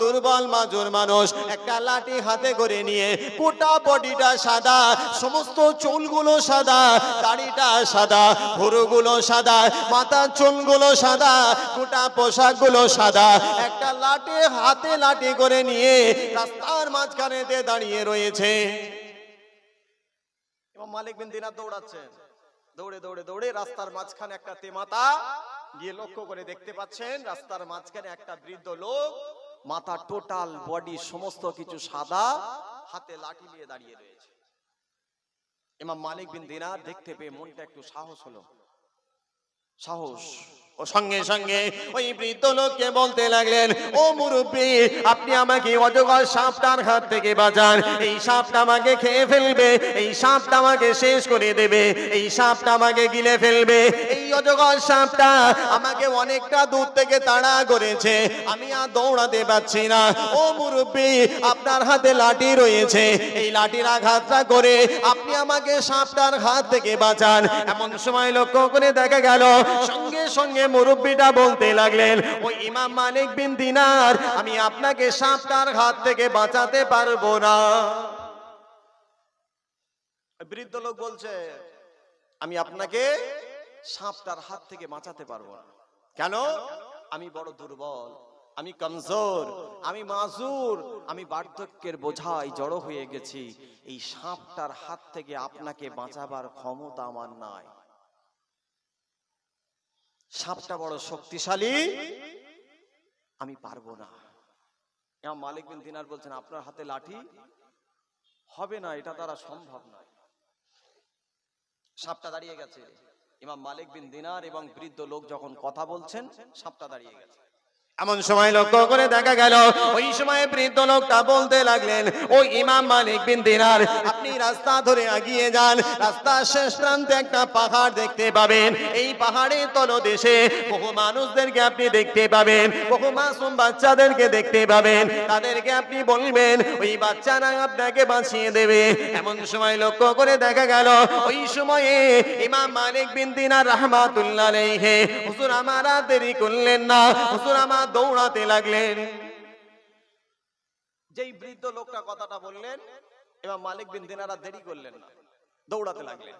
দুর্বল মাজুর মানুষ একটা লাঠি হাতে করে নিয়ে পোটা বডিটা সাদা সমস্ত চুলগুলো সাদা দাড়িটা সাদা ভুরুগুলো সাদা মাথার চুলগুলো সাদা গোটা পোশাক পোশাকগুলো সাদা একটা লাঠি হাতে লাঠি করে নিয়ে রাস্তার মাঝখানে দাঁড়িয়ে রয়েছে মালিক বিন দিনা দৌড়াচ্ছে দৌড়ে দৌড়ে দৌড়ে রাস্তার মাঝখানে একটা তেমাতা গিয়ে লক্ষ্য করে দেখতে পাচ্ছেন রাস্তার মাঝখানে একটা বৃদ্ধ লোক মাথা টোটাল বডি সমস্ত কিছু সাদা হাতে লাঠি নিয়ে দাঁড়িয়ে রয়েছে ইমাম মালিক বিন দিনা দেখতে পেয়ে মনটা একটু সাহস হলো সাহস সঙ্গে সঙ্গে ওই বৃদ্ধ লোককে বলতে লাগলেন ও মুরব্বী আপনি আমাকে অজগর সাপটার হাত থেকে বাঁচান এই সাপটা আমাকে খেয়ে ফেলবে এই সাপটা আমাকে শেষ করে দেবে এই সাপটা আমাকে গিলে ফেলবে এই অজগর সাপটা আমাকে অনেকটা দূর থেকে তাড়া করেছে আমি আর দৌড়াতে পারছি না ও মুরব্বী আপনার হাতে লাঠি রয়েছে এই লাঠির আঘাতটা করে আপনি আমাকে সাপটার হাত থেকে বাঁচান এমন সময় লক্ষ্য করে দেখা গেল সঙ্গে সঙ্গে মুরব্বীটা বলতে লাগলেন ওই ইমাম মালিক বিন দিনার আমি আপনাকে সাপটার হাত থেকে বাঁচাতে পারবো না বৃদ্ধ লোক বলছে আমি আপনাকে সাপটার হাত থেকে বাঁচাতে পারবো না কেন আমি বড় দুর্বল আমি কমজোর আমি মাজুর আমি বার্ধক্যের বোঝাই জড়ো হয়ে গেছি এই সাপটার হাত থেকে আপনাকে বাঁচাবার ক্ষমতা আমার নাই সাপটা বড় শক্তিশালী আমি পারবো না আমার মালিক বিন দিনার বলছেন আপনার হাতে লাঠি হবে না এটা দ্বারা সম্ভব নয় সাপটা দাঁড়িয়ে গেছে ইমাম মালিক বিন দিনার এবং বৃদ্ধ লোক যখন কথা বলছেন সাপটা দাঁড়িয়ে গেছে এমন সময় লক্ষ্য করে দেখা গেল ওই সময় বৃদ্ধ লোকটা বলতে লাগলেন ওই ইমাম মালিক বিন দিনার আপনি রাস্তা ধরে এগিয়ে যান রাস্তার শেষ প্রান্তে একটা পাহাড় দেখতে পাবেন এই পাহাড়ের তলদেশে বহু মানুষদেরকে আপনি দেখতে পাবেন বহু মাসুম বাচ্চাদেরকে দেখতে পাবেন তাদেরকে আপনি বলবেন ওই বাচ্চারা আপনাকে বাঁচিয়ে দেবে এমন সময় লক্ষ্য করে দেখা গেল ওই সময়ে ইমাম মালিক বিন দিনার রহমাতুল্লাহ হুজুর আমারা দেরি করলেন না হুজুর আমার দৌড়াতে লাগলেন যেই বৃদ্ধ লোকটা কথাটা বললেন এবার মালিক বিন দিনারা দেরি করলেন না দৌড়াতে লাগলেন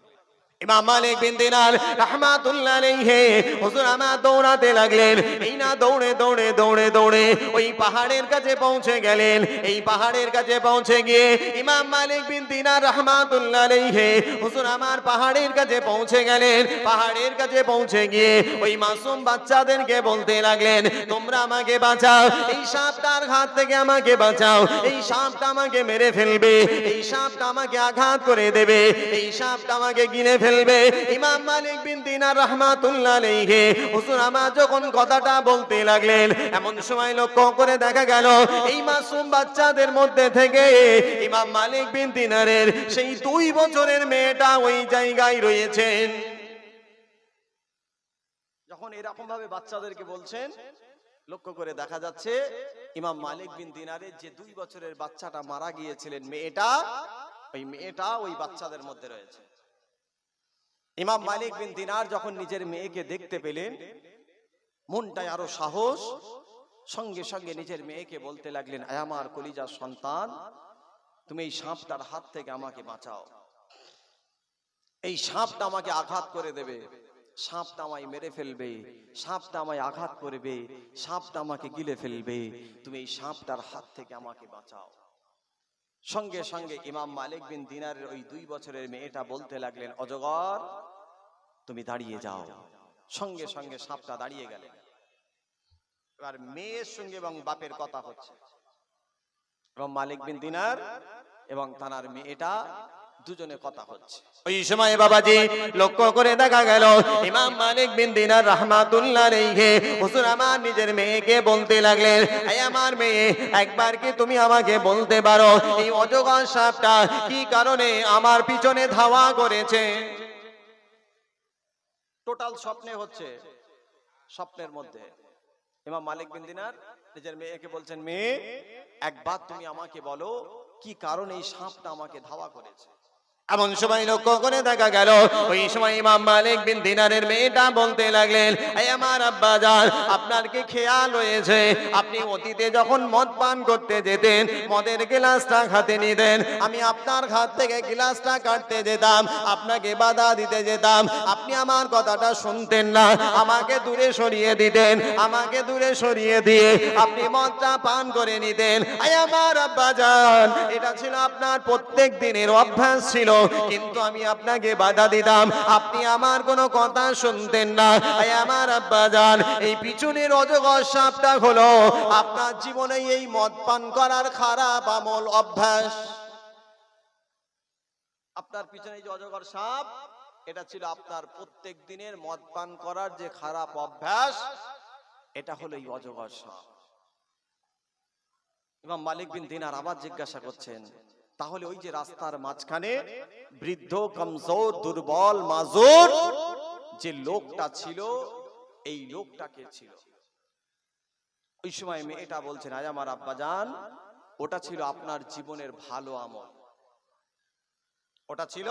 ইমাম মালিক বিন দিনার রাহমাতুল্লাহ আলাইহি হুজুর আমা দৌড়াতে লাগলেন এই না দৌড়ে দৌড়ে দৌড়ে দৌড়ে ওই পাহাড়ের কাছে পৌঁছে গেলেন এই পাহাড়ের কাছে পৌঁছে গিয়ে ইমাম মালিক বিন দিনার রাহমাতুল্লাহ আলাইহি হুজুর আমার পাহাড়ের কাছে পৌঁছে গেলেন পাহাড়ের কাছে পৌঁছে গিয়ে ওই মাসুম বাচ্চাদেরকে বলতে লাগলেন তোমরা আমাকে বাঁচাও এই সাপটার হাত থেকে আমাকে বাঁচাও এই সাপটা আমাকে মেরে ফেলবে এই সাপটা আমাকে আঘাত করে দেবে এই সাপটা আমাকে গিনে ফেলবে ইমাম মালিক বিন দিনার রহমাতুল্লাহ আলাইহি হুজুর আমা যখন কথাটা বলতে লাগলেন এমন সময় লক্ষ্য করে দেখা গেল এই মাসুম বাচ্চাদের মধ্যে থেকে ইমাম মালিক বিন দিনারের সেই দুই বছরের মেয়েটা ওই জায়গায় রয়েছেন যখন এরকম ভাবে বাচ্চাদেরকে বলছেন লক্ষ্য করে দেখা যাচ্ছে ইমাম মালিক বিন দিনারের যে দুই বছরের বাচ্চাটা মারা গিয়েছিলেন মেয়েটা ওই মেয়েটা ওই বাচ্চাদের মধ্যে রয়েছে ইমাম মালিক বিন দিনার যখন নিজের মেয়েকে দেখতে পেলেন মনটায় আরো সাহস সঙ্গে সঙ্গে নিজের মেয়েকে বলতে লাগলেন আমার কলিজার সন্তান তুমি এই সাপটার হাত থেকে আমাকে বাঁচাও এই সাপটা আমাকে আঘাত করে দেবে সাপটা আমায় মেরে ফেলবে সাপটা আমায় আঘাত করবে সাপটা আমাকে গিলে ফেলবে তুমি এই সাপটার হাত থেকে আমাকে বাঁচাও সঙ্গে সঙ্গে ইমাম মালিক বিন দিনারের ওই দুই বছরের মেয়েটা বলতে লাগলেন অজগর তুমি দাঁড়িয়ে যাও সঙ্গে সঙ্গে সাপটা দাঁড়িয়ে গেলেন এবার মেয়ের সঙ্গে এবং বাপের কথা হচ্ছে এবং মালিক বিন দিনার এবং তানার মেয়েটা দুজনে কথা হচ্ছে ওই সময় বাবাজি লক্ষ্য করে দেখা গেল ইমাম মালিক বিন দিনার রহমাতুল্লাহ রেখে হুসুর আমার নিজের মেয়েকে বলতে লাগলেন এই আমার মেয়ে একবার কি তুমি আমাকে বলতে পারো এই অজগর সাপটা কি কারণে আমার পিছনে ধাওয়া করেছে টোটাল স্বপ্নে হচ্ছে স্বপ্নের মধ্যে ইমাম মালিক বিন দিনার নিজের মেয়েকে বলছেন মেয়ে একবার তুমি আমাকে বলো কি কারণে এই সাপটা আমাকে ধাওয়া করেছে এমন সময় লক্ষ্য করে দেখা গেল ওই সময় ইমাম মালিক বিন দিনারের মেয়েটা বলতে লাগলেন এই আমার আব্বা যান আপনার কি খেয়াল হয়েছে আপনি অতীতে যখন মদ পান করতে যেতেন মদের গ্লাসটা খাতে নিতেন আমি আপনার হাত থেকে গ্লাসটা কাটতে যেতাম আপনাকে বাধা দিতে যেতাম আপনি আমার কথাটা শুনতেন না আমাকে দূরে সরিয়ে দিতেন আমাকে দূরে সরিয়ে দিয়ে আপনি মদটা পান করে নিতেন এই আমার আব্বা যান এটা ছিল আপনার প্রত্যেক দিনের অভ্যাস ছিল কিন্তু আমি আপনাকে বাধা দিতাম আপনি আমার কোনো কথা শুনতেন না আয় আমার আব্বা যান এই পিছনের অজগর সাপটা হলো আপনার জীবনে এই মদ পান করার খারাপ আমল অভ্যাস আপনার পিছনে যে অজগর সাপ এটা ছিল আপনার প্রত্যেক দিনের মদ পান করার যে খারাপ অভ্যাস এটা হলো এই অজগর সাপ ইমাম মালিক বিন দিনার আবার জিজ্ঞাসা করছেন তাহলে ওই যে রাস্তার মাঝখানে বৃদ্ধ কমজোর দুর্বল মাজুর যে লোকটা ছিল এই লোকটা কে ছিল ওই সময় মেয়েটা বলছেন আজ আমার আব্বা যান ওটা ছিল আপনার জীবনের ভালো আমল ওটা ছিল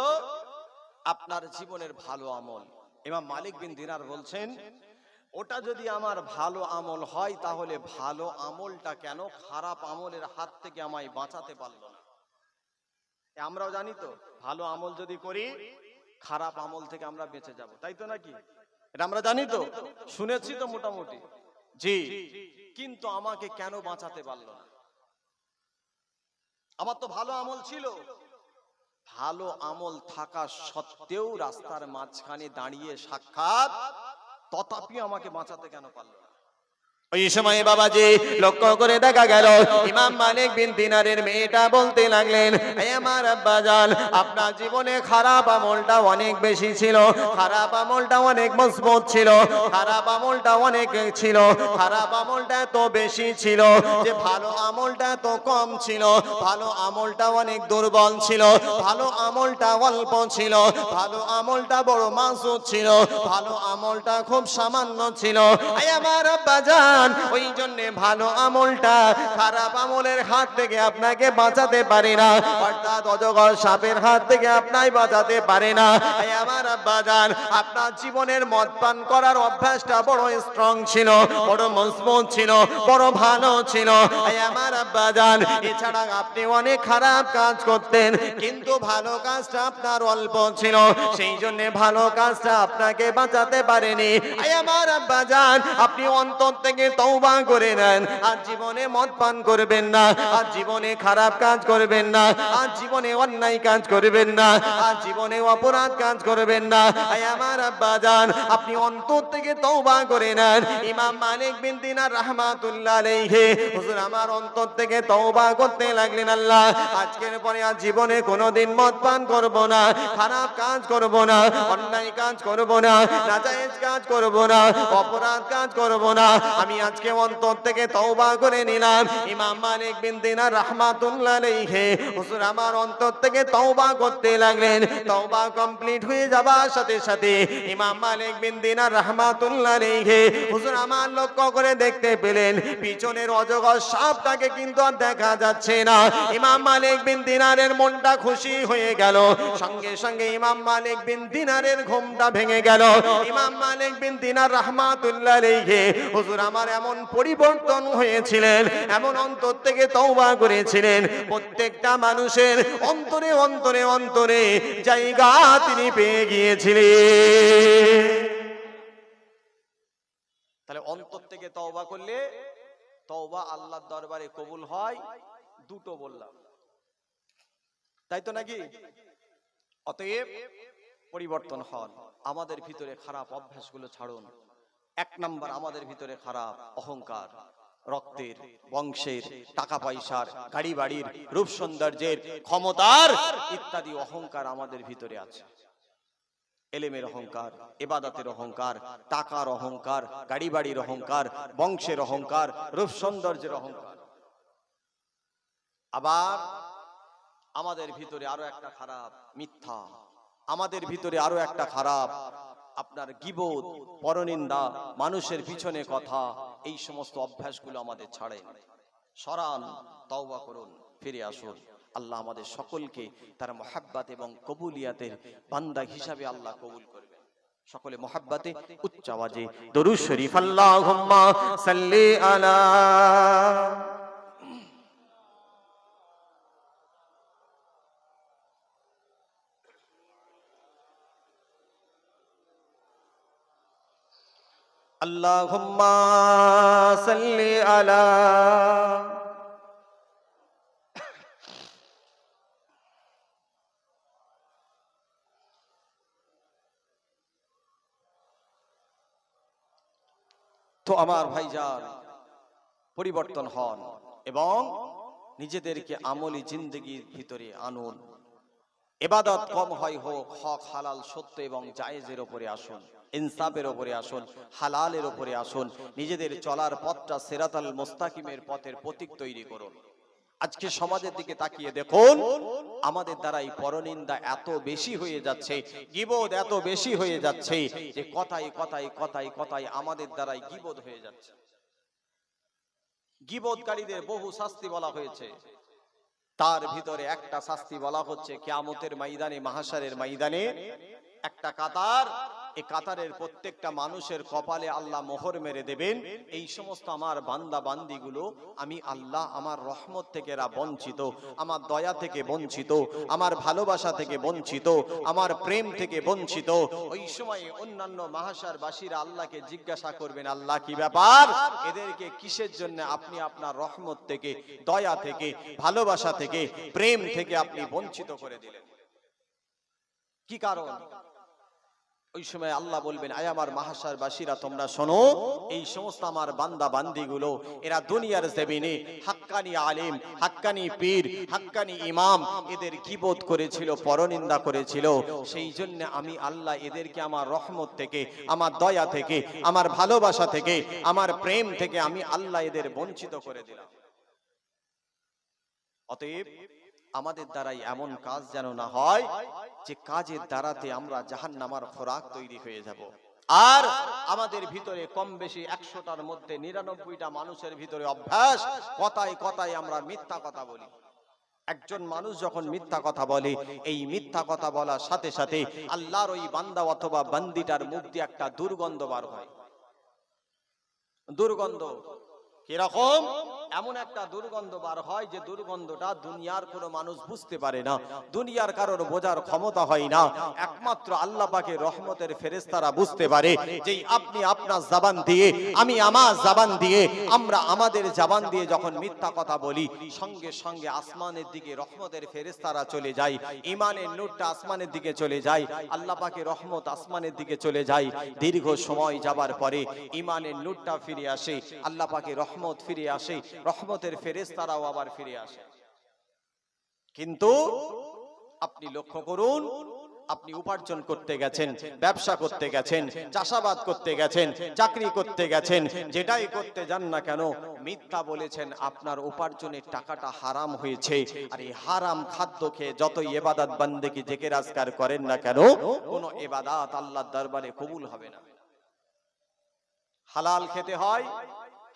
আপনার জীবনের ভালো আমল এমাম মালিক বিন দিনার বলছেন ওটা যদি আমার ভালো আমল হয় তাহলে ভালো আমলটা কেন খারাপ আমলের হাত থেকে আমায় বাঁচাতে পারলো না আমরাও জানি তো ভালো আমল যদি করি খারাপ আমল থেকে আমরা বেঁচে যাব তাই তো নাকি এটা আমরা জানি তো শুনেছি তো মোটামুটি জি কিন্তু আমাকে কেন বাঁচাতে পারলো না আমার তো ভালো আমল ছিল ভালো আমল থাকা সত্ত্বেও রাস্তার মাঝখানে দাঁড়িয়ে সাক্ষাৎ তথাপি আমাকে বাঁচাতে কেন পারলো ওই সময় বাবাজি লক্ষ্য করে দেখা গেল ইমাম মালিক বিন দিনারের মেয়েটা বলতে লাগলেন আমার আব্বা আপনার জীবনে খারাপ আমলটা অনেক বেশি ছিল খারাপ আমলটা অনেক মজবুত ছিল খারাপ আমলটা অনেক ছিল খারাপ আমলটা তো বেশি ছিল যে ভালো আমলটা তো কম ছিল ভালো আমলটা অনেক দুর্বল ছিল ভালো আমলটা অল্প ছিল ভালো আমলটা বড় মাসুদ ছিল ভালো আমলটা খুব সামান্য ছিল আমার আব্বা শয়তান ওই জন্য ভালো আমলটা খারাপ আমলের হাত থেকে আপনাকে বাঁচাতে পারে না অর্থাৎ অজগর সাপের হাত থেকে আপনাই বাঁচাতে পারে না আমার আব্বা জান আপনার জীবনের মদ পান করার অভ্যাসটা বড় স্ট্রং ছিল বড় মজবুত ছিল বড় ভালো ছিল আমার আব্বা জান এছাড়া আপনি অনেক খারাপ কাজ করতেন কিন্তু ভালো কাজটা আপনার অল্প ছিল সেই জন্য ভালো কাজটা আপনাকে বাঁচাতে পারেনি আমার আব্বা জান আপনি অন্তর থেকে থেকে তওবা করে নেন আর জীবনে মদ পান করবেন না আর জীবনে খারাপ কাজ করবেন না আর জীবনে অন্যায় কাজ করবেন না আর জীবনে অপরাধ কাজ করবেন না আমার আব্বা যান আপনি অন্তর থেকে তওবা করে নেন ইমাম মালিক বিন দিনার রাহমাতুল্লাহ আলাইহি হুজুর আমার অন্তর থেকে তওবা করতে লাগলেন আল্লাহ আজকের পরে আর জীবনে কোনোদিন মদ পান করব না খারাপ কাজ করব না অন্যায় কাজ করব না নাজায়েজ কাজ করব না অপরাধ কাজ করব না আমি আমি আজকে অন্তর থেকে তওবা করে নিলাম ইমাম মালিক বিন দিনার রাহমাতুল্লাহ আলাইহি হুজুর আমার অন্তর থেকে তওবা করতে লাগলেন তওবা কমপ্লিট হয়ে যাবার সাথে সাথে ইমাম মালিক বিন দিনার রাহমাতুল্লাহ আলাইহি হুজুর আমার লক্ষ্য করে দেখতে পেলেন পিছনের অজগর সাপটাকে কিন্তু আর দেখা যাচ্ছে না ইমাম মালিক বিন দিনারের মনটা খুশি হয়ে গেল সঙ্গে সঙ্গে ইমাম মালিক বিন দিনারের ঘুমটা ভেঙে গেল ইমাম মালিক বিন দিনার রাহমাতুল্লাহ আলাইহি হুজুর আমার তোমার এমন পরিবর্তন হয়েছিলেন এমন অন্তর থেকে তওবা করেছিলেন প্রত্যেকটা মানুষের অন্তরে অন্তরে অন্তরে জায়গা তিনি পেয়ে গিয়েছিলেন তাহলে অন্তর থেকে তওবা করলে তওবা আল্লাহর দরবারে কবুল হয় দুটো বললাম তাই তো নাকি অতএব পরিবর্তন হন আমাদের ভিতরে খারাপ অভ্যাসগুলো ছাড়ুন এক নাম্বার আমাদের ভিতরে খারাপ অহংকার রক্তের বংশের টাকা পয়সার গাড়ি বাড়ির রূপ সৌন্দর্যের ক্ষমতার ইত্যাদি অহংকার আমাদের ভিতরে আছে এলেমের অহংকার এবাদাতের অহংকার টাকার অহংকার গাড়ি বাড়ির অহংকার বংশের অহংকার রূপ সৌন্দর্যের অহংকার আবার আমাদের ভিতরে আরো একটা খারাপ মিথ্যা আমাদের ভিতরে আরো একটা খারাপ আপনার গিবোধ পরনিন্দা মানুষের পিছনে কথা এই সমস্ত অভ্যাসগুলো আমাদের ছাড়ে সরান তওবা করুন ফিরে আসুন আল্লাহ আমাদের সকলকে তার মহাব্বাত এবং কবুলিয়াতের বান্দা হিসাবে আল্লাহ কবুল করবে সকলে মহাব্বাতে উচ্চ আওয়াজে দরুদ শরীফ আল্লাহুম্মা সাল্লি আলা اللهم সাল্লি আলা তো আমার ভাইজান পরিবর্তন হন এবং নিজেদেরকে আমলি জিন্দগির ভিতরে আনুন এবাদত কম হয় হোক হক হালাল সত্য এবং জায়েজের ওপরে আসুন ইনসাফের ওপরে আসুন হালালের ওপরে আসুন নিজেদের চলার পথটা সেরাতাল মোস্তাকিমের পথের প্রতীক তৈরি করুন আজকে সমাজের দিকে তাকিয়ে দেখুন আমাদের দ্বারাই পরনিন্দা এত বেশি হয়ে যাচ্ছে গিবোধ এত বেশি হয়ে যাচ্ছে যে কথাই কথাই কথাই কথাই আমাদের দ্বারাই গিবোধ হয়ে যাচ্ছে গিবোধকারীদের বহু শাস্তি বলা হয়েছে তার ভিতরে একটা শাস্তি বলা হচ্ছে কেয়ামতের ময়দানে মাহাসারের ময়দানে একটা কাতার এ কাতারের প্রত্যেকটা মানুষের কপালে আল্লাহ মোহর মেরে দেবেন এই সমস্ত আমার বান্দা বান্দিগুলো আমি আল্লাহ আমার রহমত থেকে এরা বঞ্চিত আমার দয়া থেকে বঞ্চিত আমার ভালোবাসা থেকে বঞ্চিত আমার প্রেম থেকে বঞ্চিত ওই সময় অন্যান্য মাহাসার বাসীরা আল্লাহকে জিজ্ঞাসা করবেন আল্লাহ কি ব্যাপার এদেরকে কিসের জন্য আপনি আপনার রহমত থেকে দয়া থেকে ভালোবাসা থেকে প্রেম থেকে আপনি বঞ্চিত করে দিলেন কি কারণ ওই সময় আল্লাহ বলবেন আয় আমার মহাশার বাসীরা তোমরা শোনো এই সমস্ত আমার বান্দা বান্দিগুলো এরা দুনিয়ার জেবিনে হাক্কানি আলিম হাক্কানি পীর হাক্কানি ইমাম এদের বোধ করেছিল পরনিন্দা করেছিল সেই জন্য আমি আল্লাহ এদেরকে আমার রহমত থেকে আমার দয়া থেকে আমার ভালোবাসা থেকে আমার প্রেম থেকে আমি আল্লাহ এদের বঞ্চিত করে দিলাম অতএব আমাদের দ্বারাই এমন কাজ যেন না হয় যে কাজের দ্বারাতে আমরা জাহান নামার খোরাক তৈরি হয়ে যাব আর আমাদের ভিতরে কম বেশি একশোটার মধ্যে নিরানব্বইটা মানুষের ভিতরে অভ্যাস কথায় কথায় আমরা মিথ্যা কথা বলি একজন মানুষ যখন মিথ্যা কথা বলে এই মিথ্যা কথা বলার সাথে সাথে আল্লাহর ওই বান্দা অথবা বান্দিটার মুক্তি একটা দুর্গন্ধ বার হয় দুর্গন্ধ কিরকম এমন একটা দুর্গন্ধ বার হয় যে দুর্গন্ধটা দুনিয়ার কোনো মানুষ বুঝতে পারে না দুনিয়ার কারোর বোঝার ক্ষমতা হয় না একমাত্র আল্লাহ পাকে রহমতের ফেরেস্তারা বুঝতে পারে যে আপনি আপনার জাবান দিয়ে আমি আমার জাবান দিয়ে আমরা আমাদের জাবান দিয়ে যখন মিথ্যা কথা বলি সঙ্গে সঙ্গে আসমানের দিকে রহমতের ফেরেস্তারা চলে যায় ইমানের নূরটা আসমানের দিকে চলে যায় আল্লাহ পাকে রহমত আসমানের দিকে চলে যায় দীর্ঘ সময় যাবার পরে ইমানের নূরটা ফিরে আসে আল্লাহ পাকে রহমত রহমত ফিরে আসে রহমতের ফেরেস তারাও আবার ফিরে আসে কিন্তু আপনি লক্ষ্য করুন আপনি উপার্জন করতে গেছেন ব্যবসা করতে গেছেন চাষাবাদ করতে গেছেন চাকরি করতে গেছেন যেটাই করতে যান না কেন মিথ্যা বলেছেন আপনার উপার্জনের টাকাটা হারাম হয়েছে আর এই হারাম খাদ্য খেয়ে যতই এবাদাত বান্দেকে জেকে রাজগার করেন না কেন কোনো এবাদাত আল্লাহ দরবারে কবুল হবে না হালাল খেতে হয়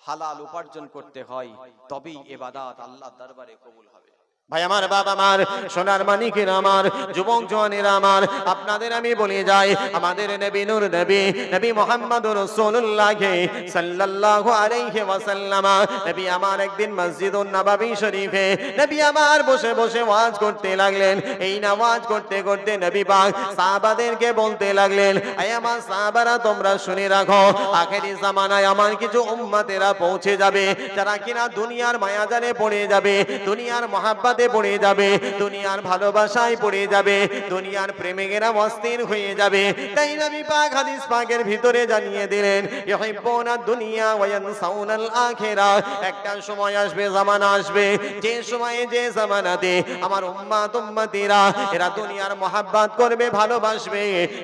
হালাল উপার্জন করতে হয় তবেই এবাদাত আল্লাহ দরবারে কবুল হবে ভাই আমার বাবা মার সোনার মানিকের আমার যুবক জোয়ানের আমার আপনাদের আমি বলি যাই আমাদের নবী নূর নবী নবী মোহাম্মদ রসুল্লাহে সাল্লাহ আলাইহি ওয়াসাল্লাম নবী আমার একদিন মসজিদ নবাবী শরীফে নবী আমার বসে বসে ওয়াজ করতে লাগলেন এই না ওয়াজ করতে করতে নবী পাক সাহাবাদেরকে বলতে লাগলেন আয় আমার সাহাবারা তোমরা শুনে রাখো আখেরি জামানায় আমার কিছু উম্মাতেরা পৌঁছে যাবে যারা কিনা দুনিয়ার মায়াজালে পড়ে যাবে দুনিয়ার মহাব্বাত বিপদে পড়ে যাবে দুনিয়ার ভালোবাসায় পড়ে যাবে দুনিয়ার প্রেমিকেরা অস্থির হয়ে যাবে তাই নবী পাক হাদিস পাকের ভিতরে জানিয়ে দিলেন ইউহিব্বুনা দুনিয়া ওয়া ইয়ানসাউনাল আখিরা একটা সময় আসবে জামানা আসবে যে সময়ে যে জামানাতে আমার উম্মাত উম্মতিরা এরা দুনিয়ার মহাব্বত করবে ভালোবাসবে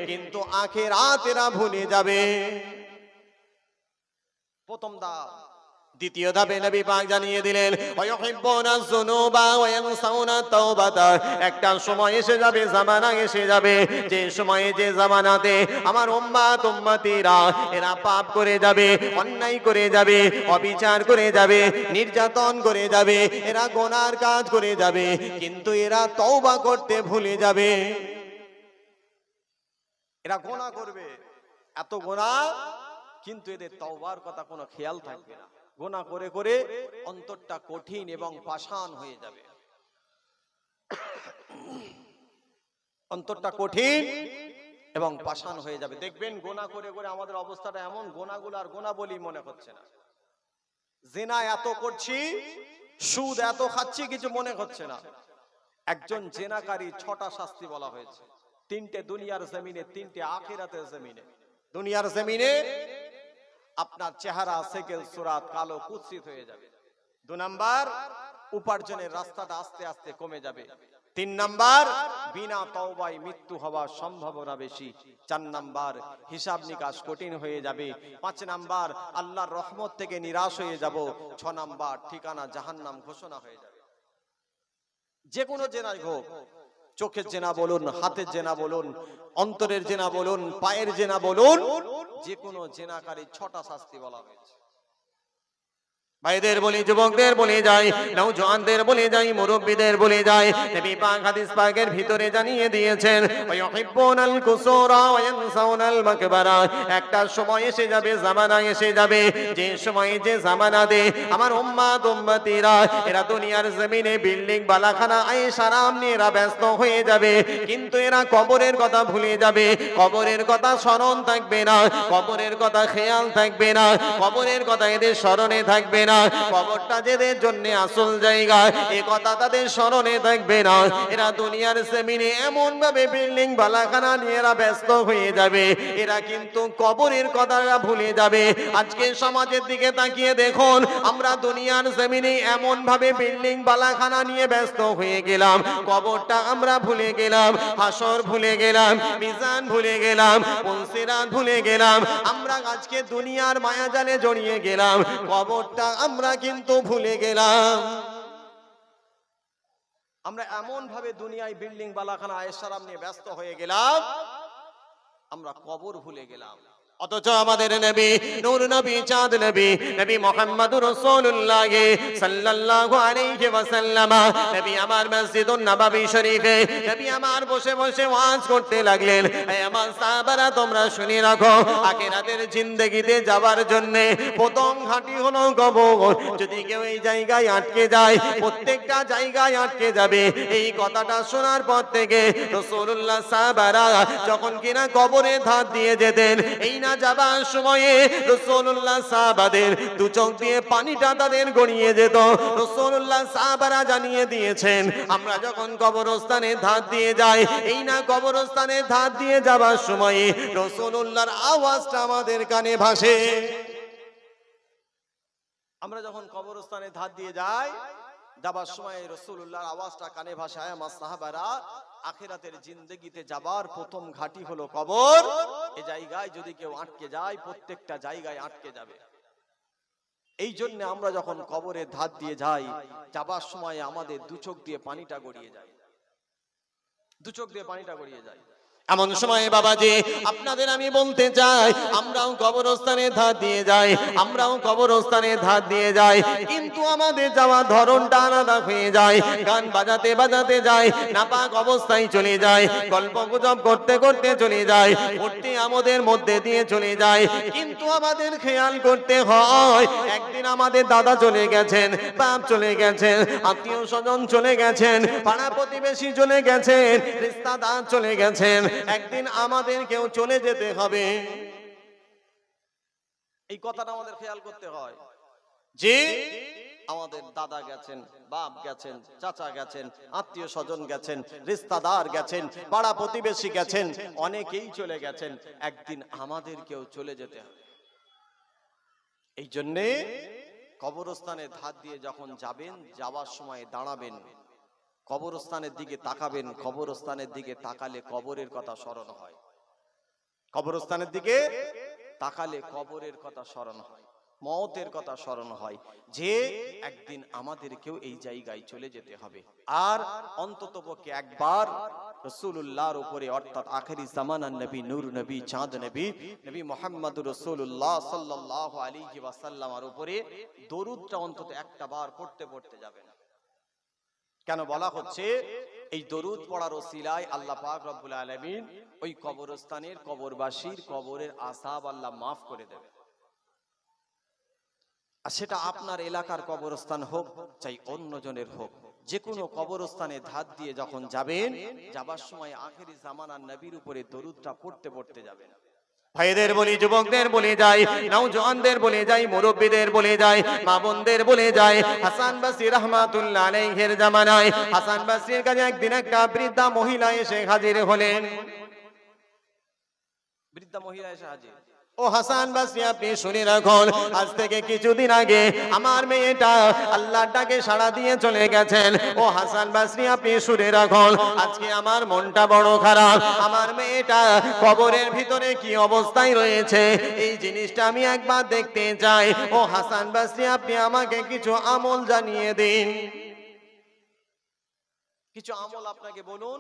কিন্তু আখেরাত এরা ভুলে যাবে প্রথম দা দ্বিতীয় ধাপে নবী পাক জানিয়ে দিলেন যুনুবা ওয়া ইয়ানসাউনা তাওবাতা একটা সময় এসে যাবে জামানা এসে যাবে যে সময়ে যে জামানাতে আমার উম্মা উম্মতিরা এরা পাপ করে যাবে অন্যায় করে যাবে অবিচার করে যাবে নির্যাতন করে যাবে এরা গোনার কাজ করে যাবে কিন্তু এরা তওবা করতে ভুলে যাবে এরা গোনা করবে এত গোনা কিন্তু এদের তওবার কথা কোনো খেয়াল থাকবে না গোনা করে করে অন্তরটা কঠিন এবং পাষাণ হয়ে যাবে অন্তরটা কঠিন এবং পাষাণ হয়ে যাবে দেখবেন গোনা করে করে আমাদের অবস্থাটা এমন গোনাগুলো আর গোনা বলি মনে হচ্ছে না জেনা এত করছি সুদ এত খাচ্ছি কিছু মনে হচ্ছে না একজন জেনাকারী ছটা শাস্তি বলা হয়েছে তিনটে দুনিয়ার জমিনে তিনটে আখেরাতের জমিনে দুনিয়ার জমিনে আপনার চেহারা সেকেল সুরাত কালো কুৎসিত হয়ে যাবে দু নাম্বার উপার্জনের রাস্তাটা আস্তে আস্তে কমে যাবে তিন নাম্বার বিনা তওবায় মৃত্যু হওয়ার সম্ভাবনা বেশি চার নাম্বার হিসাব নিকাশ কঠিন হয়ে যাবে পাঁচ নাম্বার আল্লাহর রহমত থেকে নিরাশ হয়ে যাব ছ নাম্বার ঠিকানা জাহান্নাম ঘোষণা হয়ে যাবে যে কোনো জেনায় হোক চোখের জেনা বলুন হাতের জেনা বলুন অন্তরের জেনা বলুন পায়ের জেনা বলুন যে কোনো জেনাকারী ছটা শাস্তি বলা হয়েছে ভাইদের বলি যুবকদের বলে যাই জওয়ানদের বলে যাই মুরব্বীদের বলে যাই নবী পাক হাদিস পাকের ভিতরে জানিয়ে দিয়েছেন ওয়াহিব্বুনাল কুসুরা ওয়ায়ানসাউনাল মাকবারা একটা সময় এসে যাবে জামানা এসে যাবে যে সময় যে জামানা দে আমার উম্মাত উম্মতিরা এরা দুনিয়ার জমিনে বিল্ডিং বালাখানা আয়েশারাম নিয়ে এরা ব্যস্ত হয়ে যাবে কিন্তু এরা কবরের কথা ভুলে যাবে কবরের কথা স্মরণ থাকবে না কবরের কথা খেয়াল থাকবে না কবরের কথা এদের স্মরণে থাকবে না না কবরটা যাদের জন্য আসল জায়গা এ কথা তাদের স্মরণে থাকবে না এরা দুনিয়ার সেমিনে এমন ভাবে বিল্ডিং বালাখানা নিয়ে এরা ব্যস্ত হয়ে যাবে এরা কিন্তু কবরের কথাটা ভুলে যাবে আজকে সমাজের দিকে তাকিয়ে দেখুন আমরা দুনিয়ার জমিনে এমন ভাবে বিল্ডিং বালাখানা নিয়ে ব্যস্ত হয়ে গেলাম কবরটা আমরা ভুলে গেলাম হাসর ভুলে গেলাম মিজান ভুলে গেলাম ভুলে গেলাম আমরা আজকে দুনিয়ার মায়াজালে জড়িয়ে গেলাম কবরটা আমরা কিন্তু ভুলে গেলাম আমরা এমন ভাবে দুনিয়ায় বিল্ডিং বালাখানা আয়েসারাম নিয়ে ব্যস্ত হয়ে গেলাম আমরা কবর ভুলে গেলাম অথচ আমাদের নবী নূর নবী চাঁদ নবী নবী সাল্লাল্লাহু আলাইহি ওয়াসাল্লাম নবী আমার মসজিদুন নববী শরীফে নবী আমার বসে বসে ওয়াজ করতে লাগলেন আমার সাহাবারা তোমরা শুনে রাখো আখিরাতের জিন্দেগিতে যাওয়ার জন্য প্রথম ঘাঁটি হলো কবর যদি কেউ এই জায়গায় আটকে যায় প্রত্যেকটা জায়গায় আটকে যাবে এই কথাটা শোনার পর থেকে রাসূলুল্লাহ সাহাবারা যখন কিনা কবরে ধার দিয়ে যেতেন এই মদিনা যাবার সময়ে রসুল্লাহ সাহাবাদের দু চোখ দিয়ে পানিটা তাদের গড়িয়ে যেত রসুল্লাহ সাহাবারা জানিয়ে দিয়েছেন আমরা যখন কবরস্থানে ধার দিয়ে যাই এই না কবরস্থানে ধার দিয়ে যাবার সময়ে রসুল্লাহর আওয়াজটা আমাদের কানে ভাসে আমরা যখন কবরস্থানে ধার দিয়ে যাই যাবার সময় রসুল্লাহর আওয়াজটা কানে ভাসায় আমার সাহাবারা আখেরাতের জিন্দগিতে যাবার প্রথম ঘাটি হলো কবর এ জায়গায় যদি কেউ আটকে যায় প্রত্যেকটা জায়গায় আটকে যাবে এই জন্য আমরা যখন কবরের ধার দিয়ে যাই যাবার সময় আমাদের দু দিয়ে পানিটা গড়িয়ে যায় দু দিয়ে পানিটা গড়িয়ে যায় এমন সময় বাবাজি আপনাদের আমি বলতে চাই আমরাও কবরস্থানে ধার দিয়ে যাই আমরাও কবরস্থানে ধার দিয়ে যাই কিন্তু আমাদের যাওয়া ধরনটা আলাদা হয়ে যায় গান বাজাতে বাজাতে যায় নাপাক অবস্থায় চলে যায় গল্প গুজব করতে করতে চলে যায় ভর্তি আমাদের মধ্যে দিয়ে চলে যায় কিন্তু আমাদের খেয়াল করতে হয় একদিন আমাদের দাদা চলে গেছেন বাপ চলে গেছেন আত্মীয় স্বজন চলে গেছেন পাড়া প্রতিবেশী চলে গেছেন রিস্তাদার চলে গেছেন একদিন আমাদের কেউ চলে যেতে হবে এই কথাটা আমাদের খেয়াল করতে হয় যে আমাদের দাদা গেছেন বাপ গেছেন চাচা গেছেন আত্মীয় স্বজন গেছেন রিস্তাদার গেছেন পাড়া প্রতিবেশী গেছেন অনেকেই চলে গেছেন একদিন আমাদের কেউ চলে যেতে হবে এই জন্যে কবরস্থানে ধার দিয়ে যখন যাবেন যাওয়ার সময় দাঁড়াবেন কবরস্থানের দিকে তাকাবেন কবরস্থানের দিকে তাকালে কবরের কথা স্মরণ হয় কবরস্থানের দিকে তাকালে কবরের কথা স্মরণ হয় মতের কথা স্মরণ হয় যে একদিন আমাদেরকেও এই জায়গায় চলে যেতে হবে আর অন্তত পক্ষে একবার রসুল্লাহর উপরে অর্থাৎ আখেরি জামানা নবী নুর নবী চাঁদ নবী নবী মোহাম্মদ রসুল্লাহ সাল্লাহ আলী ওয়াসাল্লামার উপরে দরুদটা অন্তত একটা বার পড়তে পড়তে যাবেন কেন বলা হচ্ছে এই দরুদ পড়ার ওসিলায় আল্লাহ পাক রব্বুল আলমিন ওই কবরস্থানের কবরবাসীর কবরের আসাব আল্লাহ মাফ করে দেবে আর সেটা আপনার এলাকার কবরস্থান হোক চাই অন্যজনের হোক যে কোনো কবরস্থানে ধাত দিয়ে যখন যাবেন যাবার সময় আখেরি জামানার নবীর উপরে দরুদটা পড়তে পড়তে যাবেন ভাইদের বলি যুবকদের বলে যাই নওজোয়ানদের বলে যাই মুরব্বীদের বলে যাই মা বোনদের বলে যাই হাসান বাসির রহমাতুল্লাহ আলাইহির জামানায় হাসান বাসির কাছে একদিন একটা বৃদ্ধা মহিলা এসে হাজির হলেন বৃদ্ধা মহিলা এসে হাজির ও হাসান বাসি আপনি শুনে রাখুন আজ থেকে কিছুদিন আগে আমার মেয়েটা আল্লাহর ডাকে সাড়া দিয়ে চলে গেছেন ও হাসান বাসরি আপনি শুনে রাখুন আজকে আমার মনটা বড় খারাপ আমার মেয়েটা কবরের ভিতরে কি অবস্থায় রয়েছে এই জিনিসটা আমি একবার দেখতে চাই ও হাসান বাসরি আপনি আমাকে কিছু আমল জানিয়ে দিন কিছু আমল আপনাকে বলুন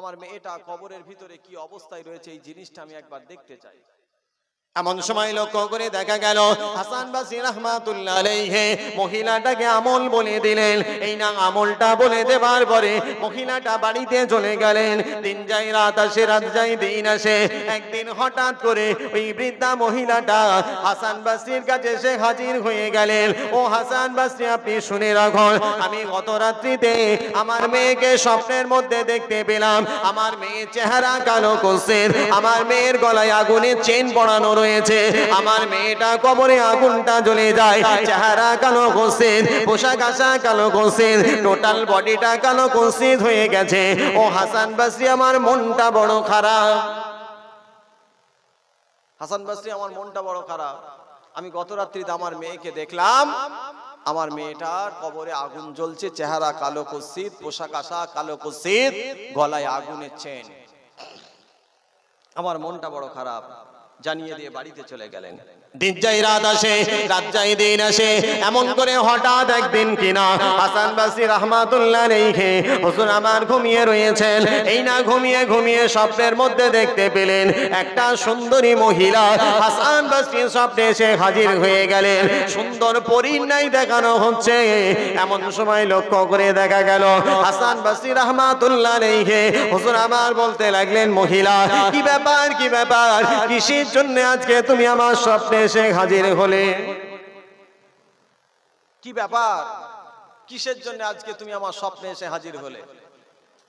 আমার মেয়েটা কবরের ভিতরে কি অবস্থায় রয়েছে এই জিনিসটা আমি একবার দেখতে চাই এমন সময় লক্ষ্য করে দেখা গেল হাসান বাসি রহমাতুল্লাহ মহিলাটাকে আমল বলে দিলেন এই না আমলটা বলে দেবার পরে মহিলাটা বাড়িতে চলে গেলেন দিন যাই রাত আসে রাত যাই দিন আসে একদিন হঠাৎ করে ওই বৃদ্ধা মহিলাটা হাসান বাসির কাছে সে হাজির হয়ে গেলেন ও হাসান বাসি আপনি শুনে রাখুন আমি গত রাত্রিতে আমার মেয়েকে স্বপ্নের মধ্যে দেখতে পেলাম আমার মেয়ের চেহারা কালো কোসের আমার মেয়ের গলায় আগুনে চেন পড়ানো রয়েছে আমার মেয়েটা কবরে আগুনটা জ্বলে যায় চেহারা কালো কোসেন পোশাক আশা কালো কোসেন টোটাল বডিটা কালো কোসিদ হয়ে গেছে ও হাসান বাসি আমার মনটা বড় খারাপ হাসান বাসরি আমার মনটা বড় খারাপ আমি গত রাত্রিতে আমার মেয়েকে দেখলাম আমার মেয়েটার কবরে আগুন জ্বলছে চেহারা কালো কুসিদ পোশাক আশা কালো কুসিদ গলায় আগুনের চেন আমার মনটা বড় খারাপ জানিয়ে দিয়ে বাড়িতে চলে গেলেন দিজ্জাই রাত আসে রাতজাই দিন আসে এমন করে হঠাৎ একদিন কিনা হাসান বাসি রহমাতুল্লাহ রেখে হুসুর আমার ঘুমিয়ে রয়েছেন এই না ঘুমিয়ে ঘুমিয়ে স্বপ্নের মধ্যে দেখতে পেলেন একটা সুন্দরী মহিলা হাসান বাসি স্বপ্নে এসে হাজির হয়ে গেলেন সুন্দর পরিণয় দেখানো হচ্ছে এমন সময় লক্ষ্য করে দেখা গেল হাসান বাসি রহমাতুল্লাহ রেখে হুসুর আমার বলতে লাগলেন মহিলা কি ব্যাপার কি ব্যাপার কিসের জন্য আজকে তুমি আমার স্বপ্নে এসে হাজির হলে কি ব্যাপার কিসের জন্য আজকে তুমি আমার স্বপ্নে এসে হাজির হলে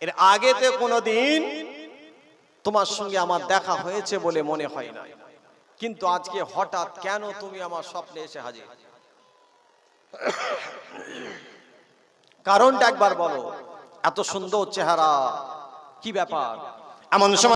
এর আগেতে কোনোদিন তোমার সঙ্গে আমার দেখা হয়েছে বলে মনে হয় না কিন্তু আজকে হঠাৎ কেন তুমি আমার স্বপ্নে এসে হাজির কারণটা একবার বলো এত সুন্দর চেহারা কি ব্যাপার এমন সময়